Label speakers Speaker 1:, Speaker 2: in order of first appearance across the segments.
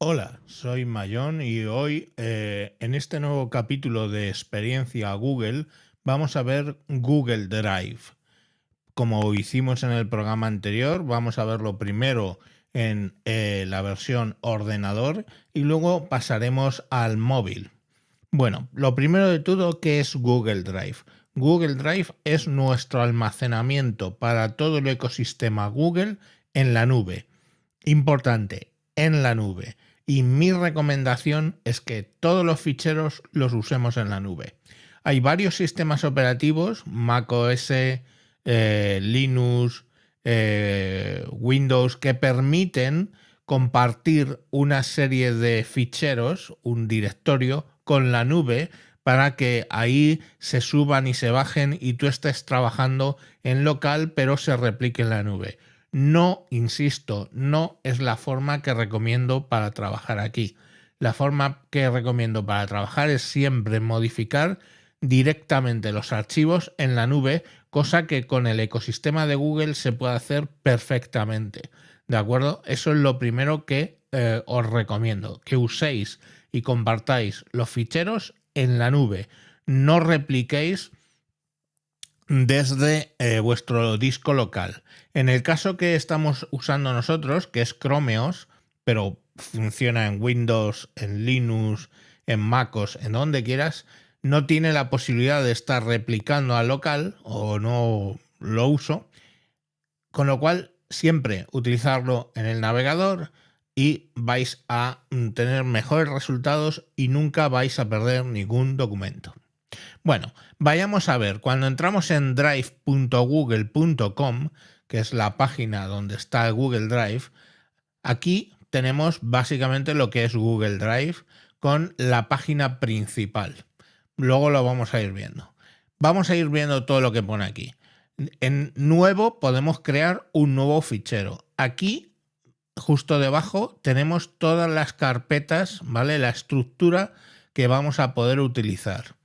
Speaker 1: Hola, soy Mayón y hoy eh, en este nuevo capítulo de experiencia Google vamos a ver Google Drive. Como hicimos en el programa anterior, vamos a verlo primero en eh, la versión ordenador y luego pasaremos al móvil. Bueno, lo primero de todo, ¿qué es Google Drive? Google Drive es nuestro almacenamiento para todo el ecosistema Google en la nube. Importante, en la nube y mi recomendación es que todos los ficheros los usemos en la nube. Hay varios sistemas operativos, macOS, eh, Linux, eh, Windows, que permiten compartir una serie de ficheros, un directorio, con la nube para que ahí se suban y se bajen y tú estés trabajando en local pero se replique en la nube. No, insisto, no es la forma que recomiendo para trabajar aquí. La forma que recomiendo para trabajar es siempre modificar directamente los archivos en la nube, cosa que con el ecosistema de Google se puede hacer perfectamente. ¿De acuerdo? Eso es lo primero que eh, os recomiendo, que uséis y compartáis los ficheros en la nube. No repliquéis desde eh, vuestro disco local. En el caso que estamos usando nosotros, que es Chromeos, pero funciona en Windows, en Linux, en MacOS, en donde quieras, no tiene la posibilidad de estar replicando al local o no lo uso, con lo cual siempre utilizarlo en el navegador y vais a tener mejores resultados y nunca vais a perder ningún documento. Bueno, vayamos a ver, cuando entramos en drive.google.com, que es la página donde está Google Drive, aquí tenemos básicamente lo que es Google Drive con la página principal. Luego lo vamos a ir viendo. Vamos a ir viendo todo lo que pone aquí. En nuevo podemos crear un nuevo fichero. Aquí, justo debajo, tenemos todas las carpetas, ¿vale? La estructura que vamos a poder utilizar.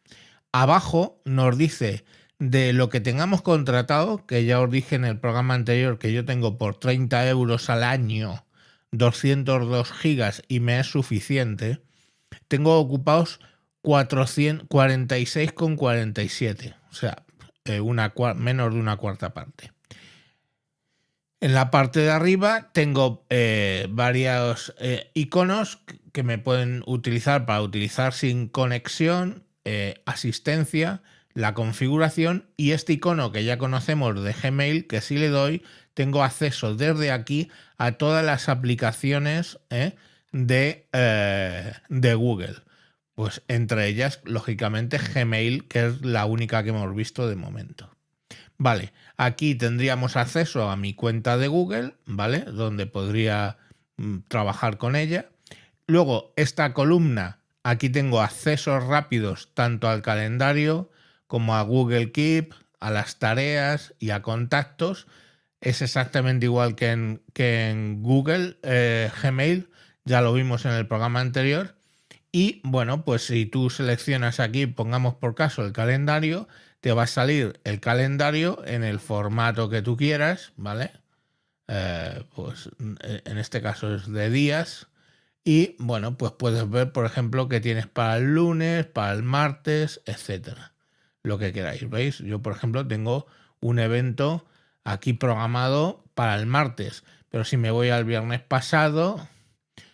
Speaker 1: Abajo nos dice de lo que tengamos contratado, que ya os dije en el programa anterior que yo tengo por 30 euros al año 202 gigas y me es suficiente, tengo ocupados 446,47, o sea, eh, una, menos de una cuarta parte. En la parte de arriba tengo eh, varios eh, iconos que me pueden utilizar para utilizar sin conexión, eh, asistencia, la configuración y este icono que ya conocemos de Gmail, que si le doy, tengo acceso desde aquí a todas las aplicaciones eh, de, eh, de Google. Pues entre ellas, lógicamente, Gmail, que es la única que hemos visto de momento. Vale, aquí tendríamos acceso a mi cuenta de Google, ¿vale? Donde podría mm, trabajar con ella. Luego, esta columna Aquí tengo accesos rápidos tanto al calendario como a Google Keep, a las tareas y a contactos. Es exactamente igual que en, Google eh, Gmail, ya lo vimos en el programa anterior. Y bueno, pues si tú seleccionas aquí, pongamos por caso el calendario, te va a salir el calendario en el formato que tú quieras, ¿vale? Eh, pues en este caso es de días. Y bueno, pues puedes ver, por ejemplo, que tienes para el lunes, para el martes, etcétera. Lo que queráis, ¿veis? Yo, por ejemplo, tengo un evento aquí programado para el martes, pero si me voy al viernes pasado,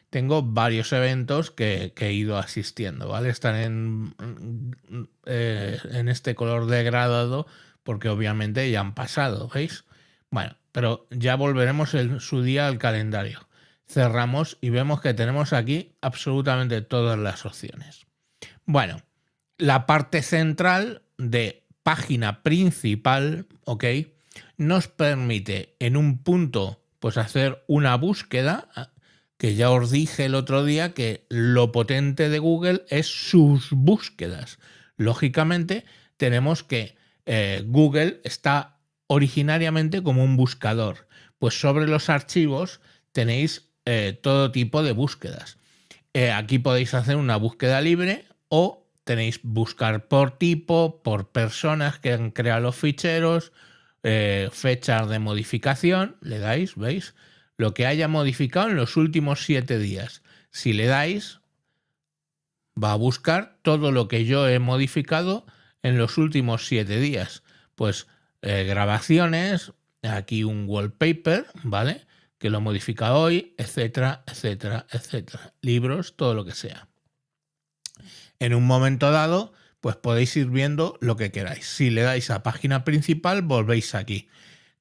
Speaker 1: tengo varios eventos que, he ido asistiendo, ¿vale? Están en, eh, en este color degradado porque obviamente ya han pasado, ¿veis? Bueno, pero ya volveremos en su día al calendario cerramos y vemos que tenemos aquí absolutamente todas las opciones. Bueno, la parte central de página principal, ¿ok? Nos permite en un punto pues hacer una búsqueda, ah, que ya os dije el otro día que lo potente de Google es sus búsquedas. Lógicamente tenemos que eh, Google está originariamente como un buscador, pues sobre los archivos tenéis eh, todo tipo de búsquedas. Eh, aquí podéis hacer una búsqueda libre o tenéis buscar por tipo, por personas que han creado los ficheros, eh, fechas de modificación, le dais, ¿veis? Lo que haya modificado en los últimos siete días. Si le dais, va a buscar todo lo que yo he modificado en los últimos siete días. Pues grabaciones, aquí un wallpaper, ¿vale? que lo modifica hoy, etcétera, etcétera, etcétera. Libros, todo lo que sea. En un momento dado, pues podéis ir viendo lo que queráis. Si le dais a página principal, volvéis aquí.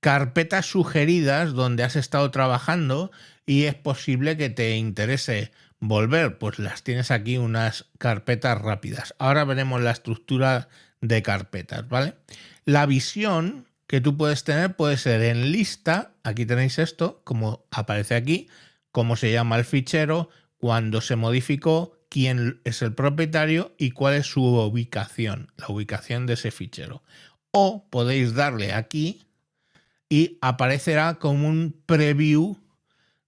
Speaker 1: Carpetas sugeridas donde has estado trabajando y es posible que te interese volver, pues las tienes aquí unas carpetas rápidas. Ahora veremos la estructura de carpetas, ¿vale? La visión que tú puedes tener puede ser en lista, aquí tenéis esto, como aparece aquí, cómo se llama el fichero, cuándo se modificó, quién es el propietario y cuál es su ubicación, la ubicación de ese fichero. O podéis darle aquí y aparecerá como un preview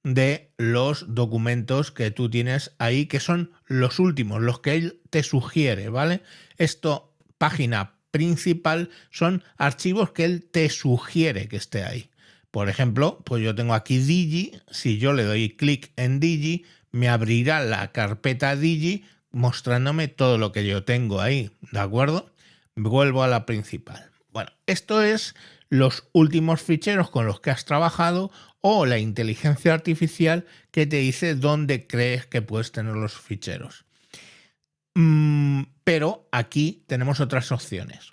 Speaker 1: de los documentos que tú tienes ahí, que son los últimos, los que él te sugiere, ¿vale? Esto, página principal son archivos que él te sugiere que esté ahí. Por ejemplo, pues yo tengo aquí Digi, si yo le doy clic en Digi, me abrirá la carpeta Digi mostrándome todo lo que yo tengo ahí, ¿de acuerdo? Vuelvo a la principal. Bueno, esto es los últimos ficheros con los que has trabajado o la inteligencia artificial que te dice dónde crees que puedes tener los ficheros. Mm, pero aquí tenemos otras opciones.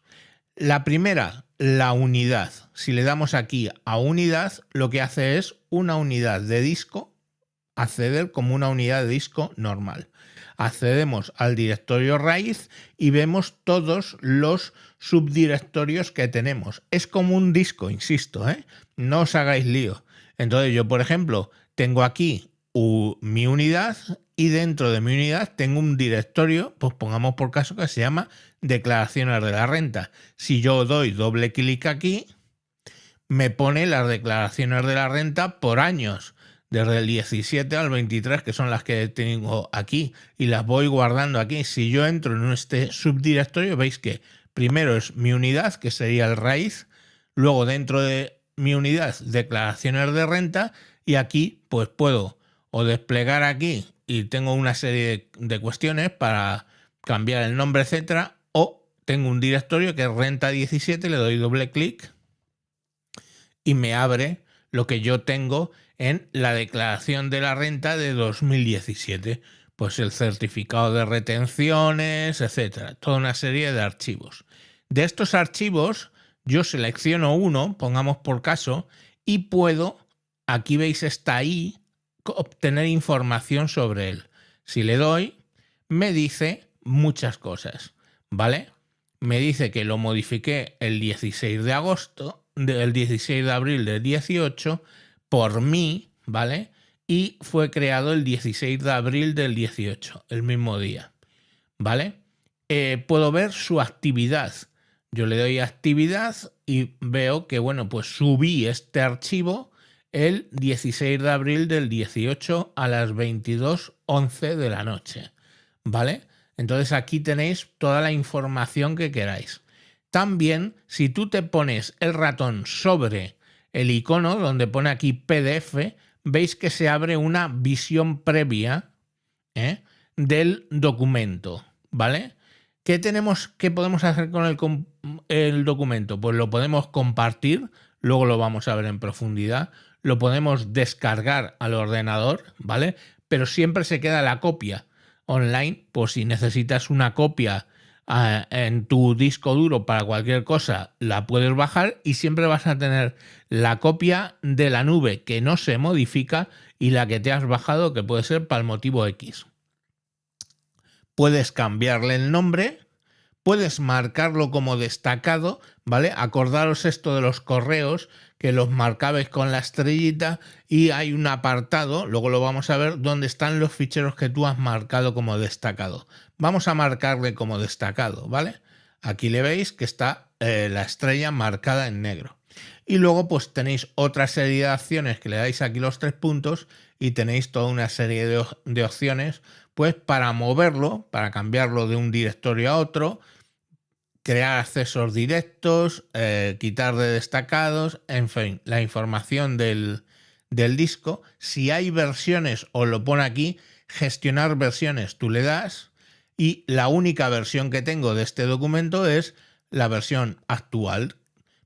Speaker 1: La primera, la unidad. Si le damos aquí a unidad, lo que hace es una unidad de disco acceder como una unidad de disco normal. Accedemos al directorio raíz y vemos todos los subdirectorios que tenemos. Es como un disco, insisto, ¿eh? no os hagáis lío. Entonces yo, por ejemplo, tengo aquí mi unidad y dentro de mi unidad tengo un directorio, pues pongamos por caso que se llama declaraciones de la renta. Si yo doy doble clic aquí, me pone las declaraciones de la renta por años, desde el 17 al 23, que son las que tengo aquí, y las voy guardando aquí. Si yo entro en este subdirectorio, veis que primero es mi unidad, que sería el raíz, luego dentro de mi unidad, declaraciones de renta, y aquí pues puedo o desplegar aquí y tengo una serie de, cuestiones para cambiar el nombre, etcétera, o tengo un directorio que es renta 17, le doy doble clic y me abre lo que yo tengo en la declaración de la renta de 2017, pues el certificado de retenciones, etcétera, toda una serie de archivos. De estos archivos yo selecciono uno, pongamos por caso, y puedo, aquí veis está ahí, obtener información sobre él. Si le doy, me dice muchas cosas, ¿vale? Me dice que lo modifiqué el 16 de agosto, del 16 de abril del 18, por mí, ¿vale? Y fue creado el 16 de abril del 18, el mismo día, ¿vale? Eh, puedo ver su actividad. Yo le doy actividad y veo que, bueno, pues subí este archivo el 16 de abril del 18 a las 22.11 de la noche. ¿Vale? Entonces aquí tenéis toda la información que queráis. También, si tú te pones el ratón sobre el icono donde pone aquí PDF, veis que se abre una visión previa ¿eh? del documento. ¿Vale? ¿Qué tenemos, qué podemos hacer con el, el documento? Pues lo podemos compartir, luego lo vamos a ver en profundidad lo podemos descargar al ordenador, ¿vale? Pero siempre se queda la copia online, pues si necesitas una copia ah, en tu disco duro para cualquier cosa, la puedes bajar y siempre vas a tener la copia de la nube que no se modifica y la que te has bajado que puede ser para el motivo X. Puedes cambiarle el nombre, puedes marcarlo como destacado, ¿vale? Acordaros esto de los correos, que los marcabais con la estrellita y hay un apartado, luego lo vamos a ver, donde están los ficheros que tú has marcado como destacado. Vamos a marcarle como destacado, ¿vale? Aquí le veis que está eh, la estrella marcada en negro. Y luego pues tenéis otra serie de acciones que le dais aquí los tres puntos y tenéis toda una serie de, de opciones pues para moverlo, para cambiarlo de un directorio a otro, crear accesos directos, eh, quitar de destacados, en fin, la información del, del, disco. Si hay versiones, o lo pone aquí, gestionar versiones, tú le das y la única versión que tengo de este documento es la versión actual,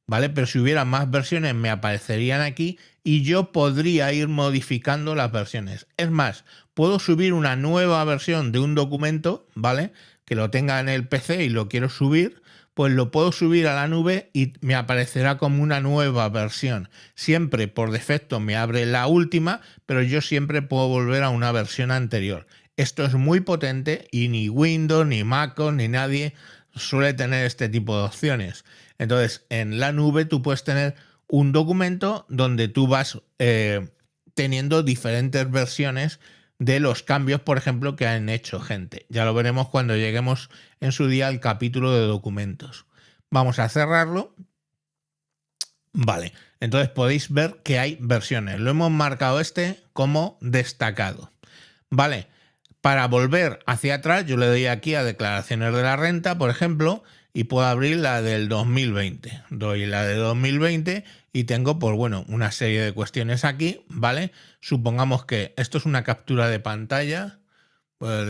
Speaker 1: ¿vale? Pero si hubiera más versiones me aparecerían aquí y yo podría ir modificando las versiones. Es más, puedo subir una nueva versión de un documento, ¿vale? Que lo tenga en el PC y lo quiero subir pues lo puedo subir a la nube y me aparecerá como una nueva versión. Siempre por defecto me abre la última, pero yo siempre puedo volver a una versión anterior. Esto es muy potente y ni Windows, ni Mac ni nadie suele tener este tipo de opciones. Entonces, en la nube tú puedes tener un documento donde tú vas eh, teniendo diferentes versiones de los cambios, por ejemplo, que han hecho gente. Ya lo veremos cuando lleguemos en su día al capítulo de documentos. Vamos a cerrarlo. Vale, entonces podéis ver que hay versiones. Lo hemos marcado este como destacado. Vale, para volver hacia atrás, yo le doy aquí a declaraciones de la renta, por ejemplo, y puedo abrir la del 2020. Doy la de 2020 y tengo, pues bueno, una serie de cuestiones aquí, ¿vale? Supongamos que esto es una captura de pantalla, pues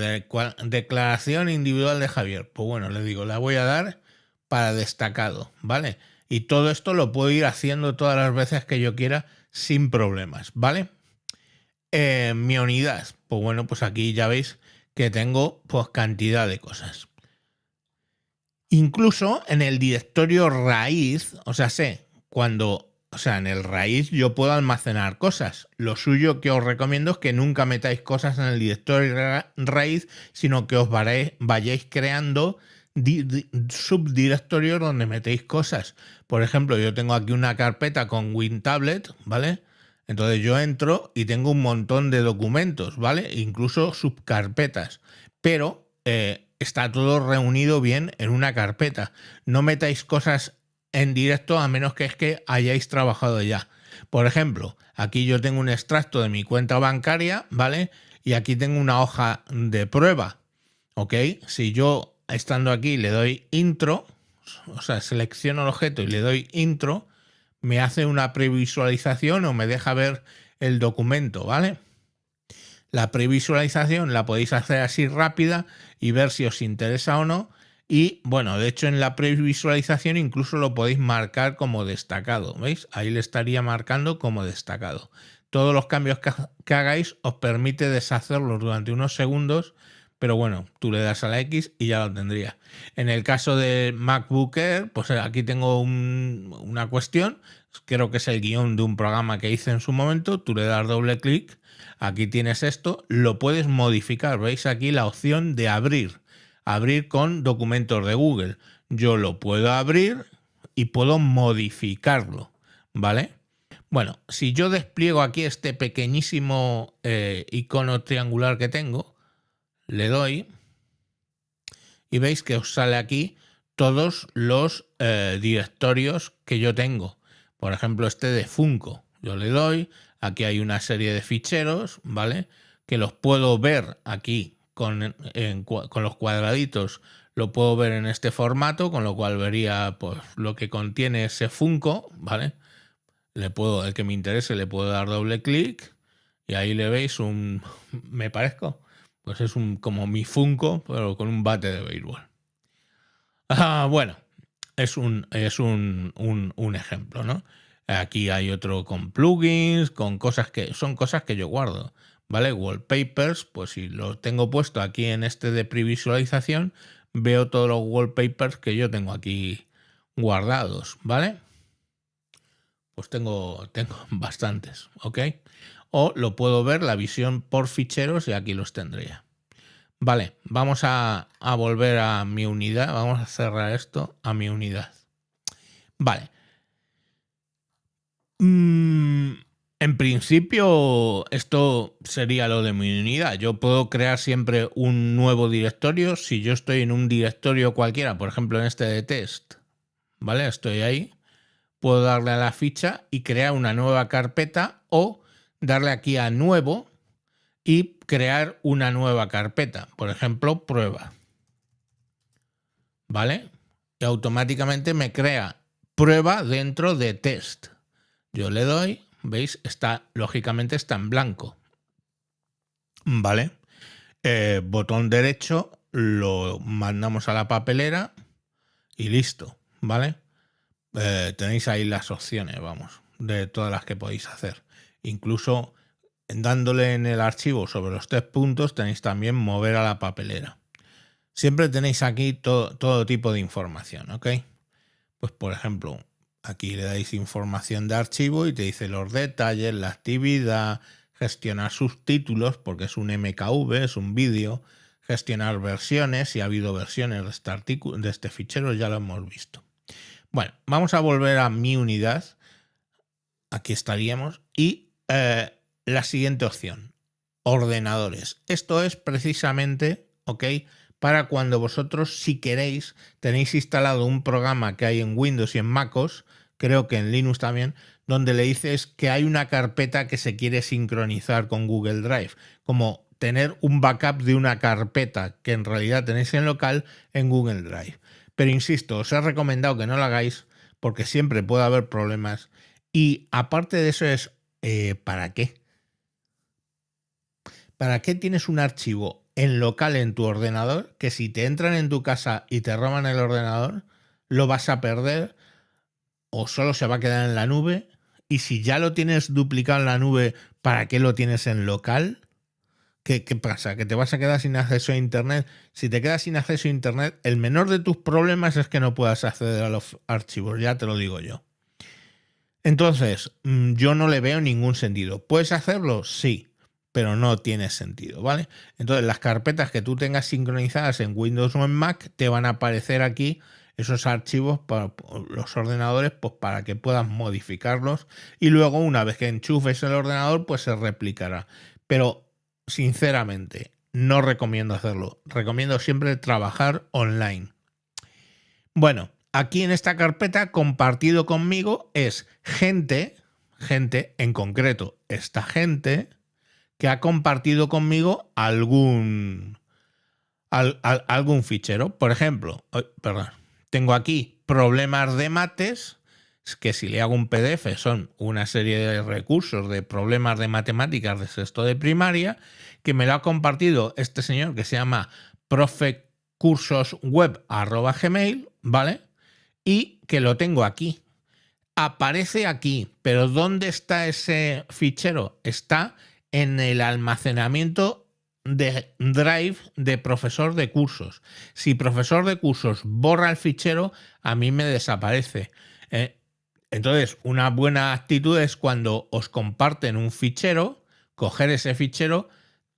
Speaker 1: declaración individual de Javier. Pues bueno, le digo, la voy a dar para destacado, ¿vale? Y todo esto lo puedo ir haciendo todas las veces que yo quiera sin problemas, ¿vale? Eh, mi unidad, pues bueno, pues aquí ya veis que tengo pues cantidad de cosas. Incluso en el directorio raíz, o sea, sé, cuando o sea, en el raíz yo puedo almacenar cosas. Lo suyo que os recomiendo es que nunca metáis cosas en el directorio raíz, sino que os vayáis creando subdirectorios donde metéis cosas. Por ejemplo, yo tengo aquí una carpeta con WinTablet, ¿vale? Entonces yo entro y tengo un montón de documentos, ¿vale? E incluso subcarpetas. Pero eh, está todo reunido bien en una carpeta. No metáis cosas en directo a menos que es que hayáis trabajado ya. Por ejemplo, aquí yo tengo un extracto de mi cuenta bancaria, ¿vale? Y aquí tengo una hoja de prueba, ¿ok? Si yo estando aquí le doy intro, o sea, selecciono el objeto y le doy intro, me hace una previsualización o me deja ver el documento, ¿vale? La previsualización la podéis hacer así rápida y ver si os interesa o no. Y bueno, de hecho en la previsualización incluso lo podéis marcar como destacado, ¿veis? Ahí le estaría marcando como destacado. Todos los cambios que, hagáis os permite deshacerlos durante unos segundos, pero bueno, tú le das a la X y ya lo tendría. En el caso de MacBooker pues aquí tengo una cuestión, creo que es el guión de un programa que hice en su momento, tú le das doble clic, aquí tienes esto, lo puedes modificar, veis aquí la opción de abrir abrir con documentos de Google. Yo lo puedo abrir y puedo modificarlo, ¿vale? Bueno, si yo despliego aquí este pequeñísimo eh, icono triangular que tengo, le doy y veis que os sale aquí todos los eh, directorios que yo tengo. Por ejemplo, este de Funko. Yo le doy, aquí hay una serie de ficheros, ¿vale? Que los puedo ver aquí con, los cuadraditos lo puedo ver en este formato, con lo cual vería pues, lo que contiene ese Funko, ¿vale? Le puedo, el que me interese, le puedo dar doble clic y ahí le veis un, me parezco, pues es un como mi Funko, pero con un bate de béisbol. Ah, bueno, es un, es un, un ejemplo, ¿no? Aquí hay otro con plugins, con cosas que son cosas que yo guardo. ¿vale? Wallpapers, pues si lo tengo puesto aquí en este de previsualización, veo todos los wallpapers que yo tengo aquí guardados, ¿vale? Pues tengo, tengo bastantes, ¿ok? O lo puedo ver la visión por ficheros y aquí los tendría. Vale, vamos a, volver a mi unidad, vamos a cerrar esto a mi unidad. Vale. Mm, en principio, esto sería lo de mi unidad. Yo puedo crear siempre un nuevo directorio. Si yo estoy en un directorio cualquiera, por ejemplo en este de test, ¿vale? Estoy ahí. Puedo darle a la ficha y crear una nueva carpeta o darle aquí a nuevo y crear una nueva carpeta. Por ejemplo, prueba. ¿Vale? Y automáticamente me crea prueba dentro de test. Yo le doy ¿Veis? Está, lógicamente está en blanco. ¿Vale? Eh, botón derecho, lo mandamos a la papelera y listo, ¿vale? Eh, tenéis ahí las opciones, vamos, de todas las que podéis hacer. Incluso dándole en el archivo sobre los tres puntos, tenéis también mover a la papelera. Siempre tenéis aquí todo, todo tipo de información, ¿ok? Pues por ejemplo, Aquí le dais información de archivo y te dice los detalles, la actividad, gestionar subtítulos, porque es un MKV, es un vídeo, gestionar versiones, si ha habido versiones de este, de este fichero, ya lo hemos visto. Bueno, vamos a volver a mi unidad. Aquí estaríamos. Y eh, la siguiente opción, ordenadores. Esto es precisamente, ¿ok? para cuando vosotros, si queréis, tenéis instalado un programa que hay en Windows y en MacOS, creo que en Linux también, donde le dices que hay una carpeta que se quiere sincronizar con Google Drive, como tener un backup de una carpeta que en realidad tenéis en local en Google Drive. Pero insisto, os he recomendado que no lo hagáis porque siempre puede haber problemas. Y aparte de eso es, eh, ¿para qué? ¿Para qué tienes un archivo en local en tu ordenador, que si te entran en tu casa y te roban el ordenador, lo vas a perder o solo se va a quedar en la nube. Y si ya lo tienes duplicado en la nube, ¿para qué lo tienes en local? ¿Qué, ¿Qué, pasa? ¿Que te vas a quedar sin acceso a Internet? Si te quedas sin acceso a Internet, el menor de tus problemas es que no puedas acceder a los archivos, ya te lo digo yo. Entonces, mm, yo no le veo ningún sentido. ¿Puedes hacerlo? Sí pero no tiene sentido, ¿vale? Entonces las carpetas que tú tengas sincronizadas en Windows o en Mac te van a aparecer aquí esos archivos para los ordenadores pues para que puedas modificarlos y luego una vez que enchufes el ordenador pues se replicará. Pero sinceramente no recomiendo hacerlo, recomiendo siempre trabajar online. Bueno, aquí en esta carpeta compartido conmigo es gente, gente en concreto, esta gente que ha compartido conmigo algún, fichero. Por ejemplo, tengo aquí problemas de mates, que si le hago un PDF son una serie de recursos de problemas de matemáticas de sexto de primaria, que me lo ha compartido este señor que se llama profecursosweb.gmail, ¿vale? Y que lo tengo aquí. Aparece aquí, pero ¿dónde está ese fichero? Está en el almacenamiento de Drive de profesor de cursos. Si profesor de cursos borra el fichero, a mí me desaparece. Eh, entonces, una buena actitud es cuando os comparten un fichero, coger ese fichero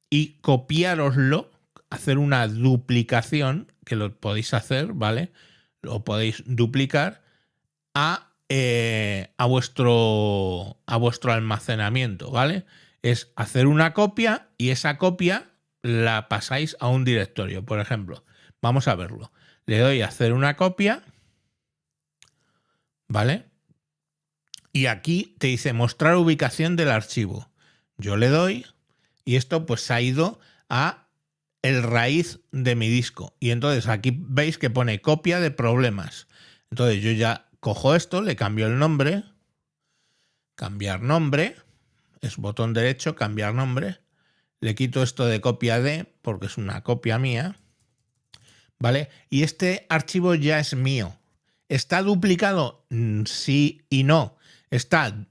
Speaker 1: y copiaroslo, hacer una duplicación, que lo podéis hacer, ¿vale? Lo podéis duplicar a, eh, a, vuestro, a vuestro almacenamiento, ¿vale? es hacer una copia y esa copia la pasáis a un directorio. Por ejemplo, vamos a verlo. Le doy a hacer una copia, ¿vale? Y aquí te dice mostrar ubicación del archivo. Yo le doy y esto pues ha ido a el raíz de mi disco. Y entonces aquí veis que pone copia de problemas. Entonces yo ya cojo esto, le cambio el nombre, cambiar nombre, es botón derecho, cambiar nombre. Le quito esto de copia de, porque es una copia mía. ¿Vale? Y este archivo ya es mío. ¿Está duplicado? Mm, sí y no. Está.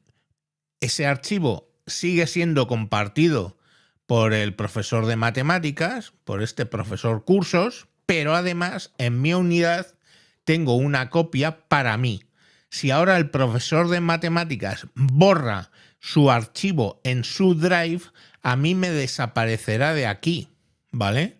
Speaker 1: Ese archivo sigue siendo compartido por el profesor de matemáticas, por este profesor cursos, pero además en mi unidad tengo una copia para mí. Si ahora el profesor de matemáticas borra su archivo en su drive, a mí me desaparecerá de aquí, ¿vale?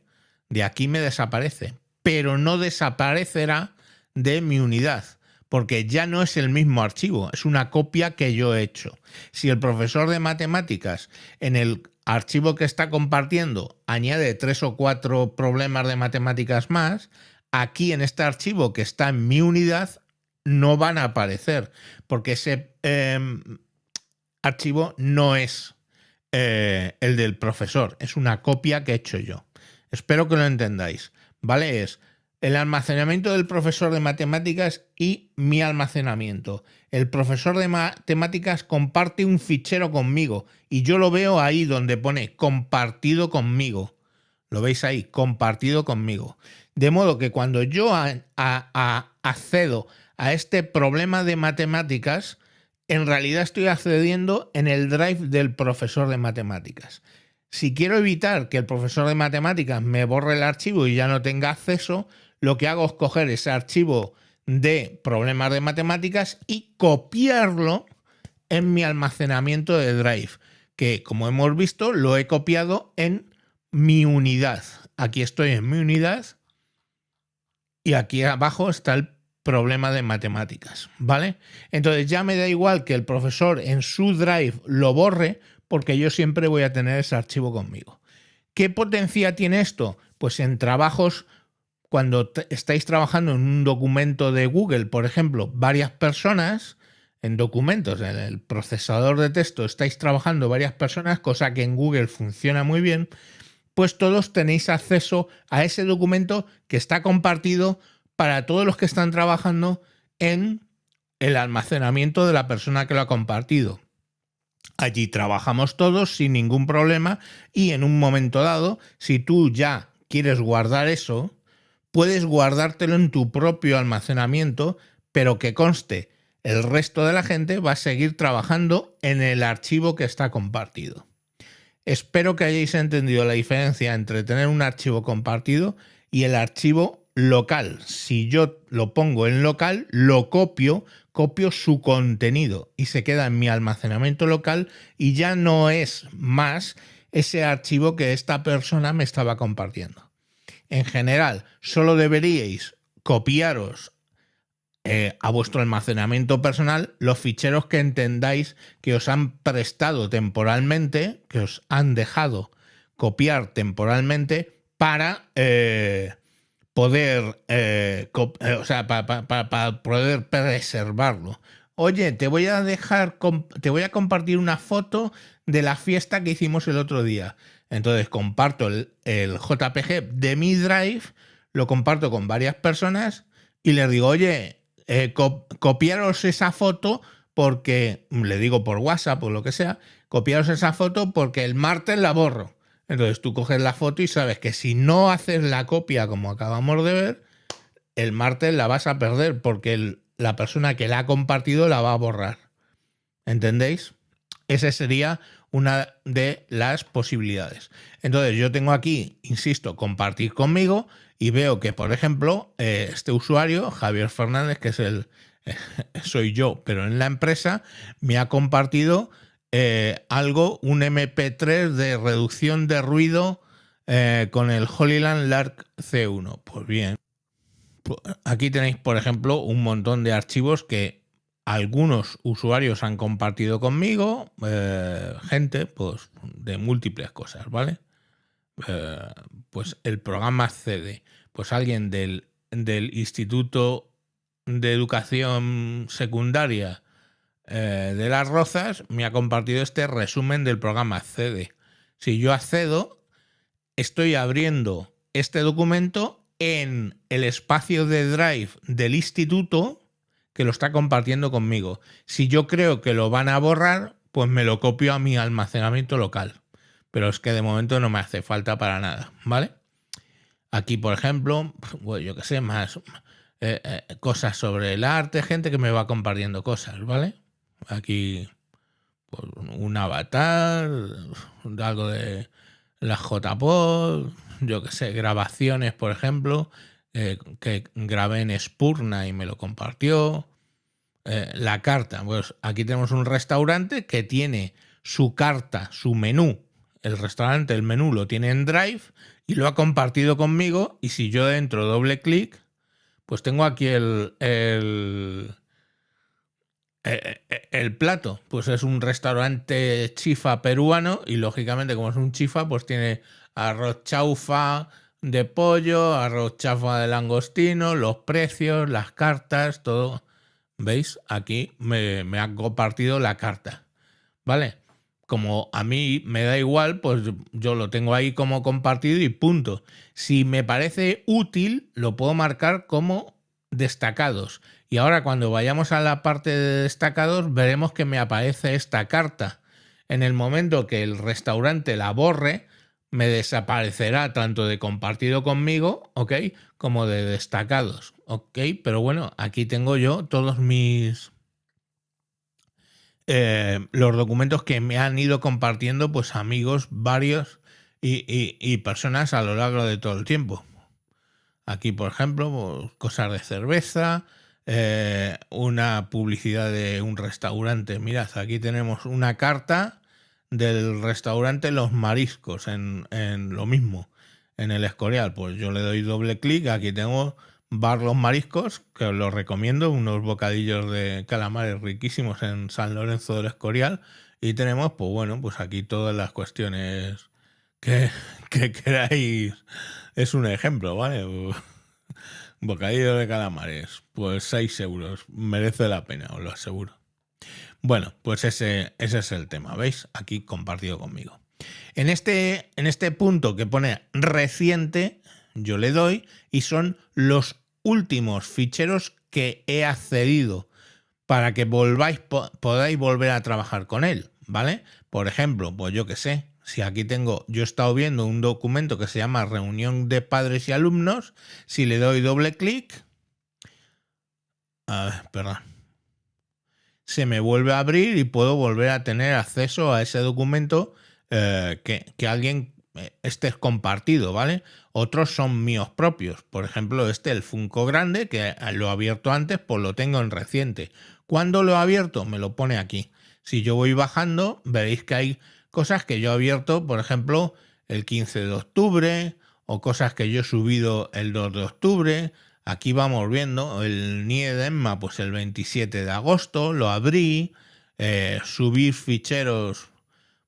Speaker 1: De aquí me desaparece, pero no desaparecerá de mi unidad, porque ya no es el mismo archivo, es una copia que yo he hecho. Si el profesor de matemáticas en el archivo que está compartiendo añade tres o cuatro problemas de matemáticas más, aquí en este archivo que está en mi unidad no van a aparecer, porque se em, archivo no es eh, el del profesor, es una copia que he hecho yo. Espero que lo entendáis. ¿Vale? Es el almacenamiento del profesor de matemáticas y mi almacenamiento. El profesor de matemáticas comparte un fichero conmigo y yo lo veo ahí donde pone compartido conmigo. Lo veis ahí, compartido conmigo. De modo que cuando yo accedo a este problema de matemáticas, en realidad estoy accediendo en el drive del profesor de matemáticas. Si quiero evitar que el profesor de matemáticas me borre el archivo y ya no tenga acceso, lo que hago es coger ese archivo de problemas de matemáticas y copiarlo en mi almacenamiento de drive, que como hemos visto lo he copiado en mi unidad. Aquí estoy en mi unidad y aquí abajo está el problema de matemáticas, ¿vale? Entonces ya me da igual que el profesor en su drive lo borre porque yo siempre voy a tener ese archivo conmigo. ¿Qué potencia tiene esto? Pues en trabajos, cuando estáis trabajando en un documento de Google, por ejemplo, varias personas, en documentos, en el procesador de texto, estáis trabajando varias personas, cosa que en Google funciona muy bien, pues todos tenéis acceso a ese documento que está compartido para todos los que están trabajando en el almacenamiento de la persona que lo ha compartido. Allí trabajamos todos sin ningún problema y en un momento dado, si tú ya quieres guardar eso, puedes guardártelo en tu propio almacenamiento, pero que conste, el resto de la gente va a seguir trabajando en el archivo que está compartido. Espero que hayáis entendido la diferencia entre tener un archivo compartido y el archivo local. Si yo lo pongo en local, lo copio, copio su contenido y se queda en mi almacenamiento local y ya no es más ese archivo que esta persona me estaba compartiendo. En general, solo deberíais copiaros eh, a vuestro almacenamiento personal los ficheros que entendáis que os han prestado temporalmente, que os han dejado copiar temporalmente para... Eh, poder, eh, eh, o sea, para poder preservarlo. Oye, te voy a dejar, te voy a compartir una foto de la fiesta que hicimos el otro día. Entonces comparto el, JPG de mi Drive, lo comparto con varias personas y les digo, oye, eh, copiaros esa foto porque, le digo por WhatsApp o lo que sea, copiaros esa foto porque el martes la borro. Entonces tú coges la foto y sabes que si no haces la copia como acabamos de ver, el martes la vas a perder porque la persona que la ha compartido la va a borrar. ¿Entendéis? Esa sería una de las posibilidades. Entonces yo tengo aquí, insisto, compartir conmigo y veo que, por ejemplo, eh, este usuario, Javier Fernández, que es el, soy yo, pero en la empresa, me ha compartido eh, algo, un MP3 de reducción de ruido eh, con el Hollyland Lark C1. Pues bien, aquí tenéis, por ejemplo, un montón de archivos que algunos usuarios han compartido conmigo, eh, gente, pues de múltiples cosas, ¿vale? pues el programa CD, pues alguien del, del Instituto de Educación Secundaria eh, de las Rozas me ha compartido este resumen del programa cd Si yo accedo, estoy abriendo este documento en el espacio de Drive del instituto que lo está compartiendo conmigo. Si yo creo que lo van a borrar, pues me lo copio a mi almacenamiento local. Pero es que de momento no me hace falta para nada, ¿vale? Aquí, por ejemplo, yo que sé, más eh, eh, cosas sobre el arte, gente que me va compartiendo cosas, ¿vale? aquí un avatar, algo de la JPOD, yo qué sé, grabaciones, por ejemplo, eh, que grabé en Spurna y me lo compartió. Eh, la carta, pues aquí tenemos un restaurante que tiene su carta, su menú. El restaurante, el menú lo tiene en Drive y lo ha compartido conmigo. Y si yo dentro doble clic, pues tengo aquí el eh, eh, eh, el plato, pues es un restaurante chifa peruano y lógicamente como es un chifa, pues tiene arroz chaufa de pollo, arroz chaufa de langostino, los precios, las cartas, todo. ¿Veis? Aquí me, ha compartido la carta. ¿Vale? Como a mí me da igual, pues yo lo tengo ahí como compartido y punto. Si me parece útil, lo puedo marcar como destacados y ahora cuando vayamos a la parte de destacados veremos que me aparece esta carta. En el momento que el restaurante la borre, me desaparecerá tanto de compartido conmigo, ¿ok? Como de destacados, ¿ok? Pero bueno, aquí tengo yo todos mis... Eh, los documentos que me han ido compartiendo pues amigos varios y, personas a lo largo de todo el tiempo. Aquí, por ejemplo, pues, cosas de cerveza, eh, una publicidad de un restaurante. Mirad, aquí tenemos una carta del restaurante Los Mariscos, en, en lo mismo, en el Escorial. Pues yo le doy doble clic, aquí tengo Bar Los Mariscos, que os lo recomiendo, unos bocadillos de calamares riquísimos en San Lorenzo del Escorial. Y tenemos, pues bueno, pues aquí todas las cuestiones que, que queráis. Es un ejemplo, ¿vale? Bocadillo de calamares, pues 6 euros, merece la pena, os lo aseguro. Bueno, pues ese, ese es el tema, ¿veis? Aquí compartido conmigo. En este, en este punto que pone reciente, yo le doy y son los últimos ficheros que he accedido para que volváis, podáis volver a trabajar con él, ¿vale? Por ejemplo, pues yo que sé, si aquí tengo, yo he estado viendo un documento que se llama reunión de padres y alumnos, si le doy doble clic, se me vuelve a abrir y puedo volver a tener acceso a ese documento eh, que, alguien, eh, este compartido, ¿vale? Otros son míos propios, por ejemplo este, el Funko Grande, que lo he abierto antes, pues lo tengo en reciente. ¿Cuándo lo he abierto? Me lo pone aquí. Si yo voy bajando, veréis que hay cosas que yo he abierto, por ejemplo, el 15 de octubre o cosas que yo he subido el 2 de octubre. Aquí vamos viendo el Niedemma, pues el 27 de agosto lo abrí, eh, Subí subir ficheros,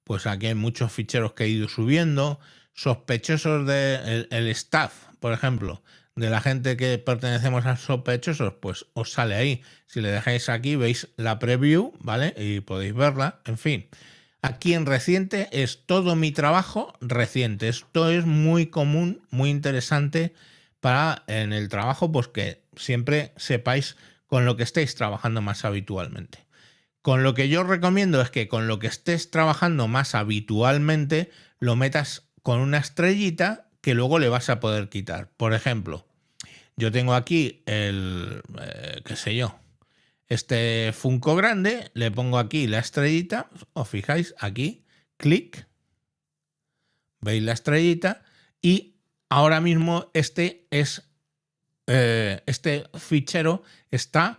Speaker 1: pues aquí hay muchos ficheros que he ido subiendo, sospechosos de staff, por ejemplo, de la gente que pertenecemos a sospechosos, pues os sale ahí. Si le dejáis aquí, veis la preview, ¿vale? Y podéis verla, en fin. Aquí en reciente es todo mi trabajo reciente. Esto es muy común, muy interesante para en el trabajo, pues que siempre sepáis con lo que estéis trabajando más habitualmente. Con lo que yo recomiendo es que con lo que estés trabajando más habitualmente lo metas con una estrellita que luego le vas a poder quitar. Por ejemplo, yo tengo aquí el, eh, qué sé yo, este Funko grande, le pongo aquí la estrellita, os fijáis aquí, clic, veis la estrellita y ahora mismo este es, eh, este fichero está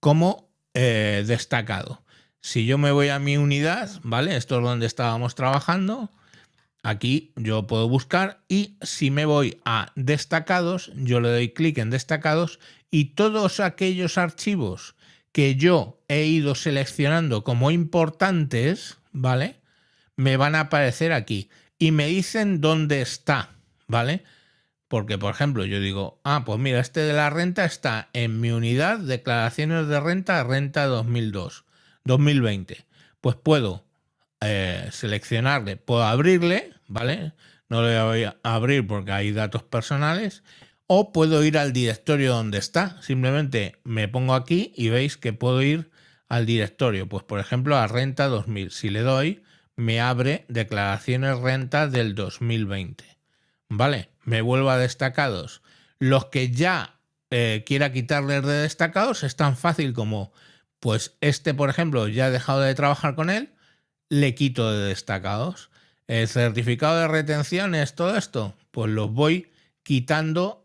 Speaker 1: como eh, destacado. Si yo me voy a mi unidad, ¿vale? Esto es donde estábamos trabajando. Aquí yo puedo buscar y si me voy a destacados, yo le doy clic en destacados y todos aquellos archivos que yo he ido seleccionando como importantes, ¿vale? Me van a aparecer aquí y me dicen dónde está, ¿vale? Porque, por ejemplo, yo digo, ah, pues mira, este de la renta está en mi unidad, declaraciones de renta, renta 2002, 2020. Pues puedo eh, seleccionarle, puedo abrirle, ¿vale? No le voy a abrir porque hay datos personales o puedo ir al directorio donde está. Simplemente me pongo aquí y veis que puedo ir al directorio. Pues por ejemplo a renta 2000. Si le doy, me abre declaraciones renta del 2020. ¿Vale? Me vuelvo a destacados. Los que ya eh, quiera quitarles de destacados es tan fácil como, pues este por ejemplo ya he dejado de trabajar con él, le quito de destacados. El certificado de retenciones, todo esto, pues los voy quitando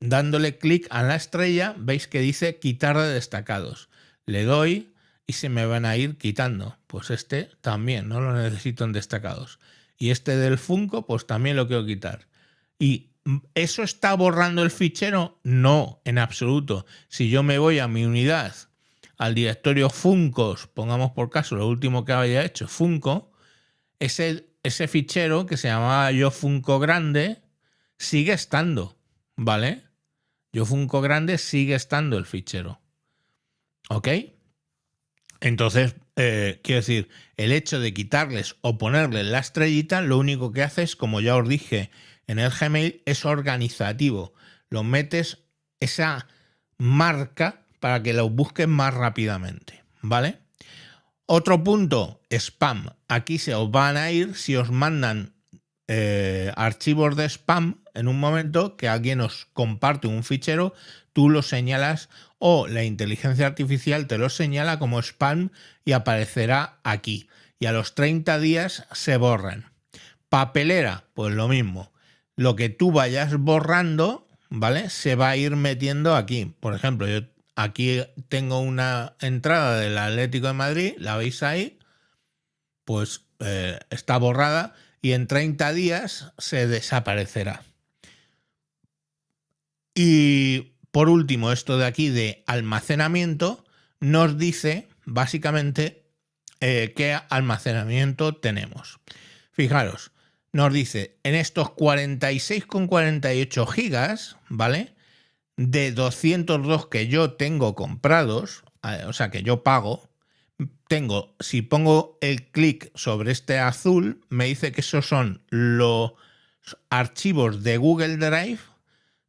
Speaker 1: Dándole clic a la estrella, veis que dice quitar de destacados. Le doy y se me van a ir quitando. Pues este también, no lo necesito en destacados. Y este del Funko, pues también lo quiero quitar. ¿Y eso está borrando el fichero? No, en absoluto. Si yo me voy a mi unidad, al directorio Funcos, pongamos por caso lo último que había hecho, Funko, ese, ese fichero que se llamaba yo Funko Grande sigue estando, ¿vale? Yo Funko grande sigue estando el fichero. ¿Ok? Entonces, eh, quiero decir, el hecho de quitarles o ponerles la estrellita, lo único que haces, como ya os dije en el Gmail, es organizativo. Lo metes esa marca para que los busquen más rápidamente. ¿Vale? Otro punto, spam. Aquí se os van a ir si os mandan eh, archivos de spam en un momento que alguien os comparte un fichero, tú lo señalas o la inteligencia artificial te lo señala como spam y aparecerá aquí. Y a los 30 días se borran. Papelera, pues lo mismo. Lo que tú vayas borrando, ¿vale? Se va a ir metiendo aquí. Por ejemplo, yo aquí tengo una entrada del Atlético de Madrid, la veis ahí, pues eh, está borrada y en 30 días se desaparecerá. Y por último, esto de aquí de almacenamiento nos dice básicamente eh, qué almacenamiento tenemos. Fijaros, nos dice en estos 46,48 gigas, ¿vale? De 202 que yo tengo comprados, eh, o sea, que yo pago, tengo, si pongo el clic sobre este azul, me dice que esos son los archivos de Google Drive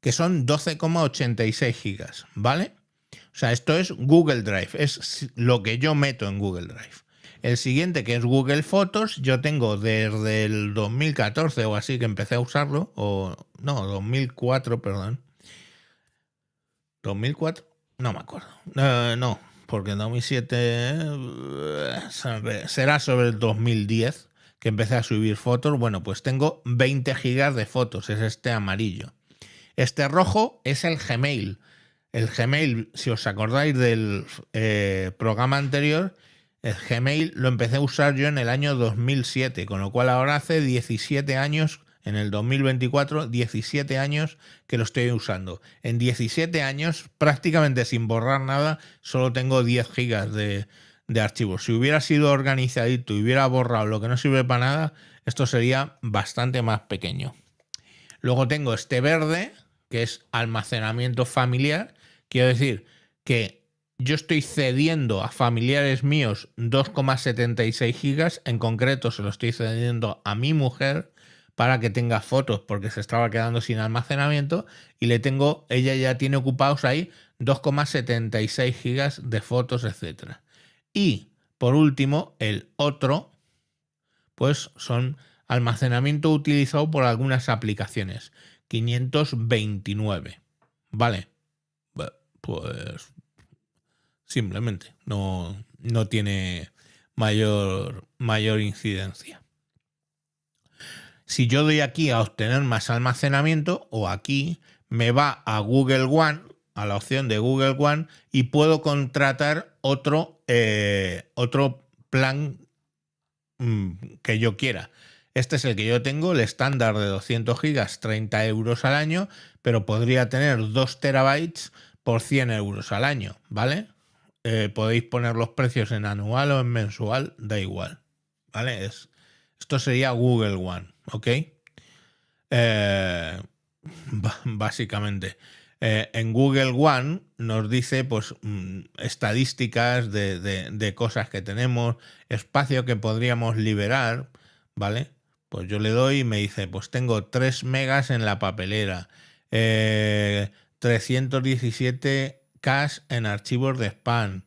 Speaker 1: que son 12,86 gigas, ¿vale? O sea, esto es Google Drive, es lo que yo meto en Google Drive. El siguiente, que es Google Fotos, yo tengo desde el 2014 o así que empecé a usarlo, o no, 2004, perdón. 2004, no me acuerdo. Eh, no, porque en 2007 eh, será sobre el 2010 que empecé a subir fotos. Bueno, pues tengo 20 gigas de fotos, es este amarillo. Este rojo es el Gmail. El Gmail, si os acordáis del eh, programa anterior, el Gmail lo empecé a usar yo en el año 2007, con lo cual ahora hace 17 años, en el 2024, 17 años que lo estoy usando. En 17 años, prácticamente sin borrar nada, solo tengo 10 gigas de, de archivos. Si hubiera sido organizadito y hubiera borrado lo que no sirve para nada, esto sería bastante más pequeño. Luego tengo este verde, que es almacenamiento familiar. Quiero decir que yo estoy cediendo a familiares míos 2,76 gigas, en concreto se lo estoy cediendo a mi mujer para que tenga fotos porque se estaba quedando sin almacenamiento y le tengo, ella ya tiene ocupados ahí 2,76 gigas de fotos, etc. Y por último, el otro, pues son almacenamiento utilizado por algunas aplicaciones. 529. Vale. Pues simplemente no, no tiene mayor, mayor incidencia. Si yo doy aquí a obtener más almacenamiento o aquí me va a Google One, a la opción de Google One y puedo contratar otro, eh, otro plan mm, que yo quiera. Este es el que yo tengo, el estándar de 200 gigas, 30 euros al año, pero podría tener 2 terabytes por 100 euros al año, ¿vale? Eh, podéis poner los precios en anual o en mensual, da igual, ¿vale? esto sería Google One, ¿ok? Eh, básicamente. Eh, en Google One nos dice pues mm, estadísticas de, cosas que tenemos, espacio que podríamos liberar, ¿vale? Pues yo le doy y me dice, pues tengo 3 megas en la papelera, 317 eh, k en archivos de spam,